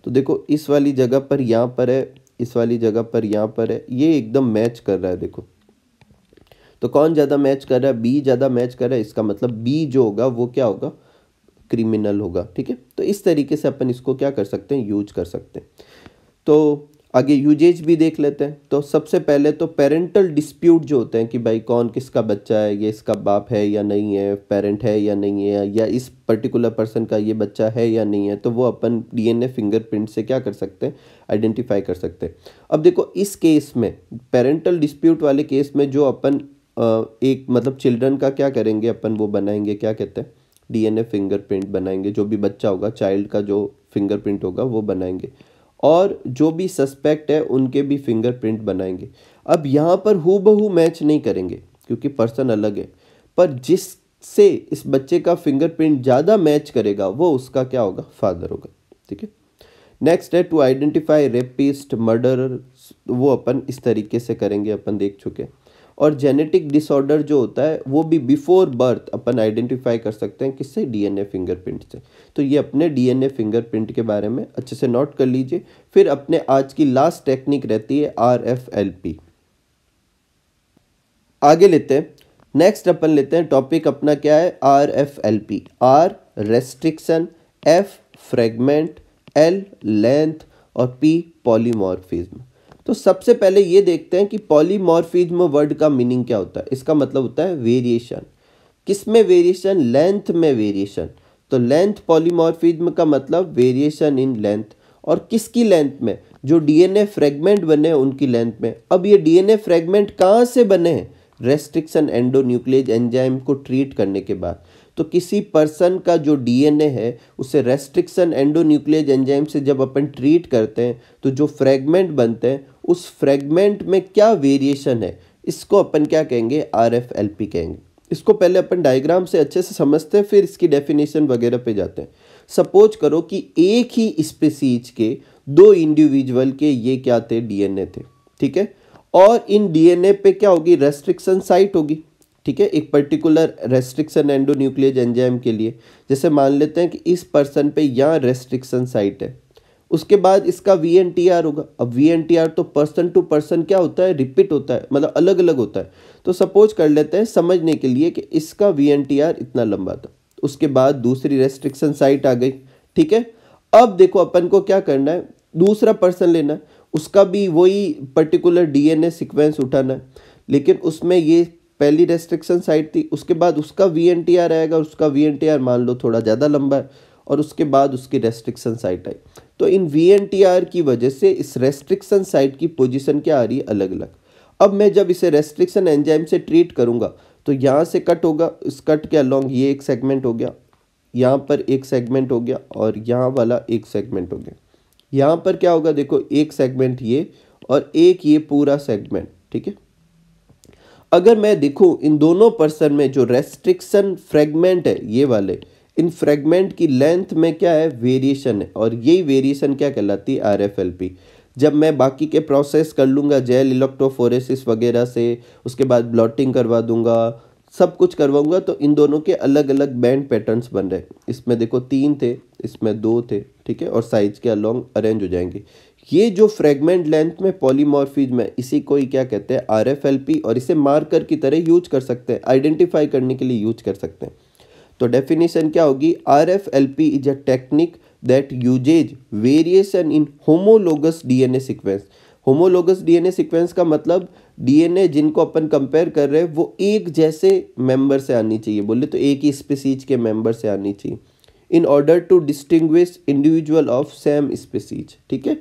तो देखो इस वाली जगह पर यहाँ पर है इस वाली जगह पर यहाँ पर है ये एकदम मैच कर रहा है देखो तो कौन ज़्यादा मैच कर रहा है बी ज़्यादा मैच कर रहा है इसका मतलब बी जो होगा वो क्या होगा क्रिमिनल होगा ठीक है तो इस तरीके से अपन इसको क्या कर सकते हैं यूज कर सकते हैं तो आगे यूजेज भी देख लेते हैं तो सबसे पहले तो पेरेंटल डिस्प्यूट जो होते हैं कि भाई कौन किसका बच्चा है ये इसका बाप है या नहीं है पेरेंट है या नहीं है या इस पर्टिकुलर पर्सन का ये बच्चा है या नहीं है तो वो अपन डीएनए फिंगरप्रिंट से क्या कर सकते हैं आइडेंटिफाई कर सकते हैं अब देखो इस केस में पेरेंटल डिस्प्यूट वाले केस में जो अपन एक मतलब चिल्ड्रन का क्या करेंगे अपन वो बनाएंगे क्या कहते हैं डी फिंगरप्रिंट बनाएंगे जो भी बच्चा होगा चाइल्ड का जो फिंगरप्रिंट होगा वो बनाएंगे और जो भी सस्पेक्ट है उनके भी फिंगरप्रिंट बनाएंगे अब यहाँ पर हु बहू मैच नहीं करेंगे क्योंकि पर्सन अलग है पर जिससे इस बच्चे का फिंगरप्रिंट ज़्यादा मैच करेगा वो उसका क्या होगा फादर होगा ठीक है नेक्स्ट है टू आइडेंटिफाई रेपिस्ट मर्डर वो अपन इस तरीके से करेंगे अपन देख चुके हैं और जेनेटिक डिसऑर्डर जो होता है वो भी बिफोर बर्थ अपन आइडेंटिफाई कर सकते हैं किससे डीएनए फिंगरप्रिंट से तो ये अपने डीएनए फिंगरप्रिंट के बारे में अच्छे से नोट कर लीजिए फिर अपने आज की लास्ट टेक्निक रहती है आर एफ एल पी आगे लेते हैं नेक्स्ट अपन लेते हैं टॉपिक अपना क्या है R F L P R restriction F fragment L length और पी पॉलीमॉर्फिज्म तो सबसे पहले ये देखते हैं कि पॉलीमॉर्फिज्म वर्ड का मीनिंग क्या होता है इसका मतलब होता है वेरिएशन किस में वेरिएशन लेंथ में वेरिएशन तो लेंथ पॉलीमॉर्फिज्म का मतलब वेरिएशन इन लेंथ और किसकी लेंथ में जो डीएनए फ्रेगमेंट बने हैं उनकी लेंथ में अब ये डीएनए फ्रेगमेंट कहाँ से बने हैं रेस्ट्रिक्शन एंडोन्यूक्लियज एंजाइम को ट्रीट करने के बाद तो किसी पर्सन का जो डीएनए है उसे रेस्ट्रिक्शन एंडोन्यूक्लियज एंजाइम से जब अपन ट्रीट करते हैं तो जो फ्रेगमेंट बनते हैं उस फ्रेगमेंट में क्या वेरिएशन है इसको अपन क्या कहेंगे आर एफ एल पी कहेंगे इसको पहले अपन डायग्राम से अच्छे से समझते हैं फिर इसकी डेफिनेशन वगैरह पे जाते हैं सपोज करो कि एक ही स्पेसीज के दो इंडिविजुअल के ये क्या थे डीएनए थे ठीक है और इन डीएनए पे क्या होगी रेस्ट्रिक्शन साइट होगी ठीक है एक पर्टिकुलर रेस्ट्रिक्शन एंडोन्यूक्लियज एंजाइम के लिए जैसे मान लेते हैं कि इस पर्सन पे यहाँ रेस्ट्रिक्शन साइट है उसके बाद इसका वी एन टी आर होगा अब वी एन टी आर तो पर्सन टू पर्सन क्या होता है रिपीट होता है मतलब अलग अलग होता है तो सपोज कर लेते हैं समझने के लिए कि इसका वी एन टी आर इतना लंबा था उसके बाद दूसरी रेस्ट्रिक्शन साइट आ गई ठीक है अब देखो अपन को क्या करना है दूसरा पर्सन लेना है उसका भी वही particular D N A sequence उठाना है लेकिन उसमें ये पहली रेस्ट्रिक्शन साइट थी उसके बाद उसका वी एन टी आर आएगा उसका वी एन टी आर मान लो थोड़ा ज़्यादा लंबा है और उसके बाद उसकी रेस्ट्रिक्शन साइट आई तो इन वी एन टी आर की वजह से इस रेस्ट्रिक्शन साइट की पोजिशन क्या आ रही है अलग अलग अब मैं जब इसे रेस्ट्रिक्शन एंजाइम से ट्रीट करूँगा तो यहाँ से कट होगा इस कट के अलॉन्ग ये एक सेगमेंट हो गया यहाँ पर एक सेगमेंट हो गया और यहाँ वाला एक सेगमेंट हो गया यहाँ पर क्या होगा देखो एक सेगमेंट ये और एक ये पूरा सेगमेंट ठीक है अगर मैं देखूँ इन दोनों पर्सन में जो रेस्ट्रिक्शन फ्रेगमेंट है ये वाले इन फ्रेगमेंट की लेंथ में क्या है वेरिएशन है और यही वेरिएशन क्या कहलाती है आर एफ एल पी जब मैं बाकी के प्रोसेस कर लूँगा जेल इलेक्ट्रोफोरेसिस वगैरह से उसके बाद ब्लॉटिंग करवा दूंगा सब कुछ करवाऊँगा तो इन दोनों के अलग अलग बैंड पैटर्न्स बन रहे इसमें देखो तीन थे इसमें दो थे ठीक है और साइज के अलॉन्ग अरेंज हो जाएंगे ये जो फ्रेगमेंट लेंथ में पॉलीमॉर्फिज में इसी को ही क्या कहते हैं आर एफ एल पी और इसे मार्कर की तरह यूज कर सकते हैं आइडेंटिफाई करने के लिए यूज कर सकते हैं तो डेफिनेशन क्या होगी R F L P is a technique that uses variation in homologous DNA sequence homologous DNA sequence का मतलब डीएनए जिनको अपन कंपेयर कर रहे हैं वो एक जैसे मेंबर से आनी चाहिए बोले तो एक ही स्पीसीज के मेंबर से आनी चाहिए in order to distinguish individual of same species ठीक है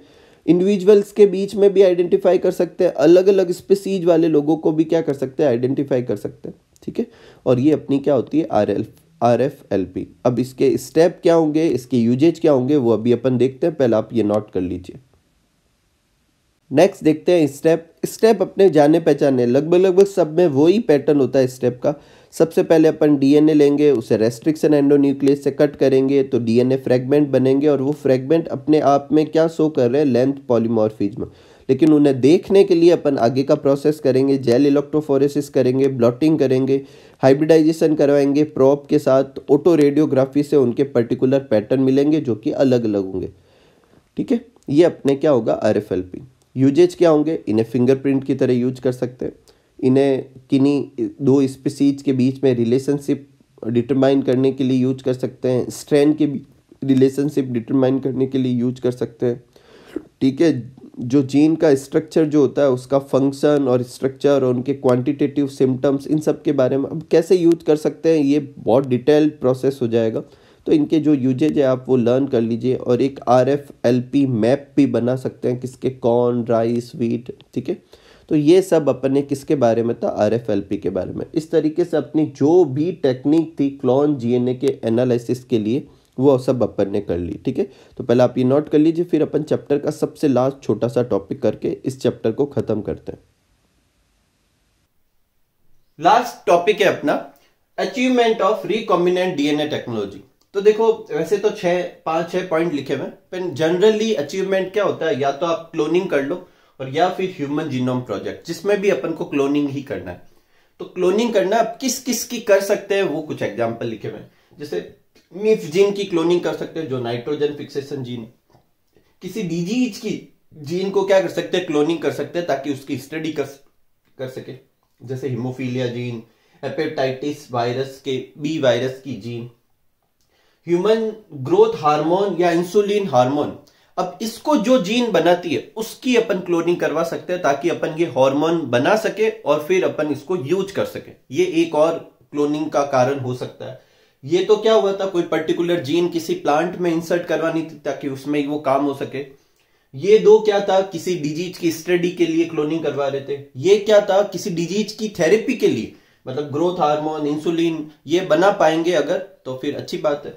इंडिविजुअल्स के बीच में भी आइडेंटिफाई कर सकते हैं अलग अलग स्पेसीज वाले लोगों को भी क्या कर सकते हैं आइडेंटिफाई कर सकते हैं ठीक है और ये अपनी क्या होती है R L R F L P अब इसके स्टेप क्या होंगे इसके यूजेज क्या होंगे वो अभी अपन देखते हैं पहले आप ये नोट कर लीजिए नेक्स्ट देखते हैं स्टेप स्टेप अपने जाने पहचाने लगभग लगभग सब में वही पैटर्न होता है स्टेप का सबसे पहले अपन डीएनए लेंगे उसे रेस्ट्रिक्शन एंडोन्यूक्लियस से कट करेंगे तो डीएनए फ्रेगमेंट बनेंगे और वो फ्रेगमेंट अपने आप में क्या शो कर रहे हैं लेंथ पॉलीमॉर्फिज्म लेकिन उन्हें देखने के लिए अपन आगे का प्रोसेस करेंगे जेल इलेक्ट्रोफोरेसिस करेंगे ब्लॉटिंग करेंगे हाइब्रिडाइजेशन करवाएंगे प्रॉप के साथ ऑटो रेडियोग्राफी से उनके पर्टिकुलर पैटर्न मिलेंगे जो कि अलग अलग होंगे ठीक है ये अपने क्या होगा R F L P usages क्या होंगे इन्हें फिंगरप्रिंट की तरह यूज कर सकते हैं इन्हें किन्हीं दो स्पीसीज के बीच में रिलेशनशिप डिटरमाइन करने के लिए यूज कर सकते हैं स्ट्रेन के रिलेशनशिप डिटरमाइन करने के लिए यूज कर सकते हैं ठीक है जो जीन का स्ट्रक्चर जो होता है उसका फंक्शन और स्ट्रक्चर और उनके क्वांटिटेटिव सिम्टम्स इन सब के बारे में अब कैसे यूज कर सकते हैं ये बहुत डिटेल प्रोसेस हो जाएगा तो इनके जो यूजेज है आप वो लर्न कर लीजिए और एक R F L P map भी बना सकते हैं किसके कॉर्न राइस वीट ठीक है तो ये सब अपने किसके बारे में था आर एफ एल पी के बारे में इस तरीके से अपनी जो भी टेक्निक थी क्लॉन जी एन ए के एनालिसिस के लिए वो सब अपन ने कर ली ठीक है तो पहले आप ये नोट कर लीजिए फिर अपन चैप्टर का सबसे लास्ट छोटा सा टॉपिक करके इस चैप्टर को ख़त्म करते हैं लास्ट टॉपिक है अपना achievement of recombinant DNA technology तो देखो वैसे तो छह पांच छह पॉइंट लिखे हुए पर जनरली अचीवमेंट क्या होता है या तो आप क्लोनिंग कर लो और या फिर ह्यूमन जीनोम प्रोजेक्ट जिसमें भी अपन को क्लोनिंग ही करना है तो क्लोनिंग करना आप किस किस की कर सकते हैं वो कुछ एग्जाम्पल लिखे हुए जैसे मिफ जीन की क्लोनिंग कर सकते हैं जो नाइट्रोजन फिक्सेशन जीन किसी डिजीज की जीन को क्या कर सकते हैं क्लोनिंग कर सकते हैं ताकि उसकी स्टडी कर कर सके जैसे हिमोफीलिया जीन हेपेटाइटिस वायरस के बी वायरस की जीन ह्यूमन ग्रोथ हार्मोन या इंसुलिन हार्मोन अब इसको जो जीन बनाती है उसकी अपन क्लोनिंग करवा सकते हैं ताकि अपन ये हार्मोन बना सके और फिर अपन इसको यूज कर सके ये एक और क्लोनिंग का कारण हो सकता है ये तो क्या हुआ था कोई पर्टिकुलर जीन किसी प्लांट में इंसर्ट करवानी थी ताकि उसमें वो काम हो सके ये दो क्या था किसी डिजीज की स्टडी के लिए क्लोनिंग करवा रहे थे ये क्या था किसी डिजीज की थेरेपी के लिए मतलब ग्रोथ हार्मोन इंसुलिन ये बना पाएंगे अगर तो फिर अच्छी बात है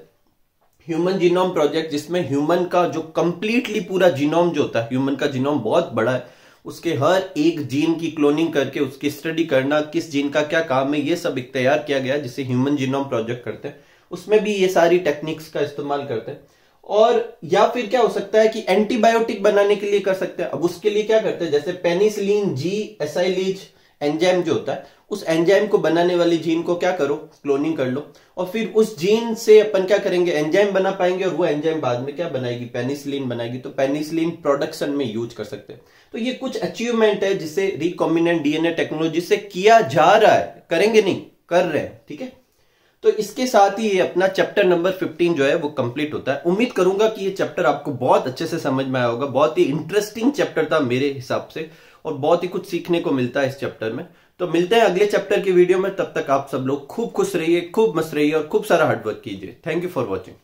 ह्यूमन जीनोम प्रोजेक्ट जिसमें ह्यूमन का जो कंप्लीटली पूरा जीनोम जो होता है ह्यूमन का जीनोम बहुत बड़ा है उसके हर एक जीन की क्लोनिंग करके उसकी स्टडी करना किस जीन का क्या काम है ये सब इख्तियार किया गया जिसे ह्यूमन जीनोम प्रोजेक्ट करते हैं उसमें भी ये सारी टेक्निक्स का इस्तेमाल करते हैं और या फिर क्या हो सकता है कि एंटीबायोटिक बनाने के लिए कर सकते हैं अब उसके लिए क्या करते हैं जैसे पेनिसिलिन जी एसाइलीज एंजाइम जो होता है उस एंजाइम को बनाने वाली जीन को क्या करो क्लोनिंग कर लो और फिर उस जीन से अपन क्या करेंगे एंजाइम बना पाएंगे और वो एंजाइम बाद में क्या बनाएगी पेनिसिलिन बनाएगी तो पेनिसिलिन प्रोडक्शन में यूज कर सकते हैं तो ये कुछ अचीवमेंट है जिसे रिकॉम्बिनेंट डीएनए टेक्नोलॉजी से किया जा रहा है करेंगे नहीं कर रहे हैं ठीक है तो इसके साथ ही ये अपना चैप्टर नंबर 15 जो है वो कंप्लीट होता है उम्मीद करूंगा कि ये चैप्टर आपको बहुत अच्छे से समझ में आया होगा बहुत ही इंटरेस्टिंग चैप्टर था मेरे हिसाब से और बहुत ही कुछ सीखने को मिलता है इस चैप्टर में तो मिलते हैं अगले चैप्टर की वीडियो में तब तक आप सब लोग खूब खुश रहिए खूब मस्त रहिए और खूब सारा हार्डवर्क कीजिए थैंक यू फॉर वॉचिंग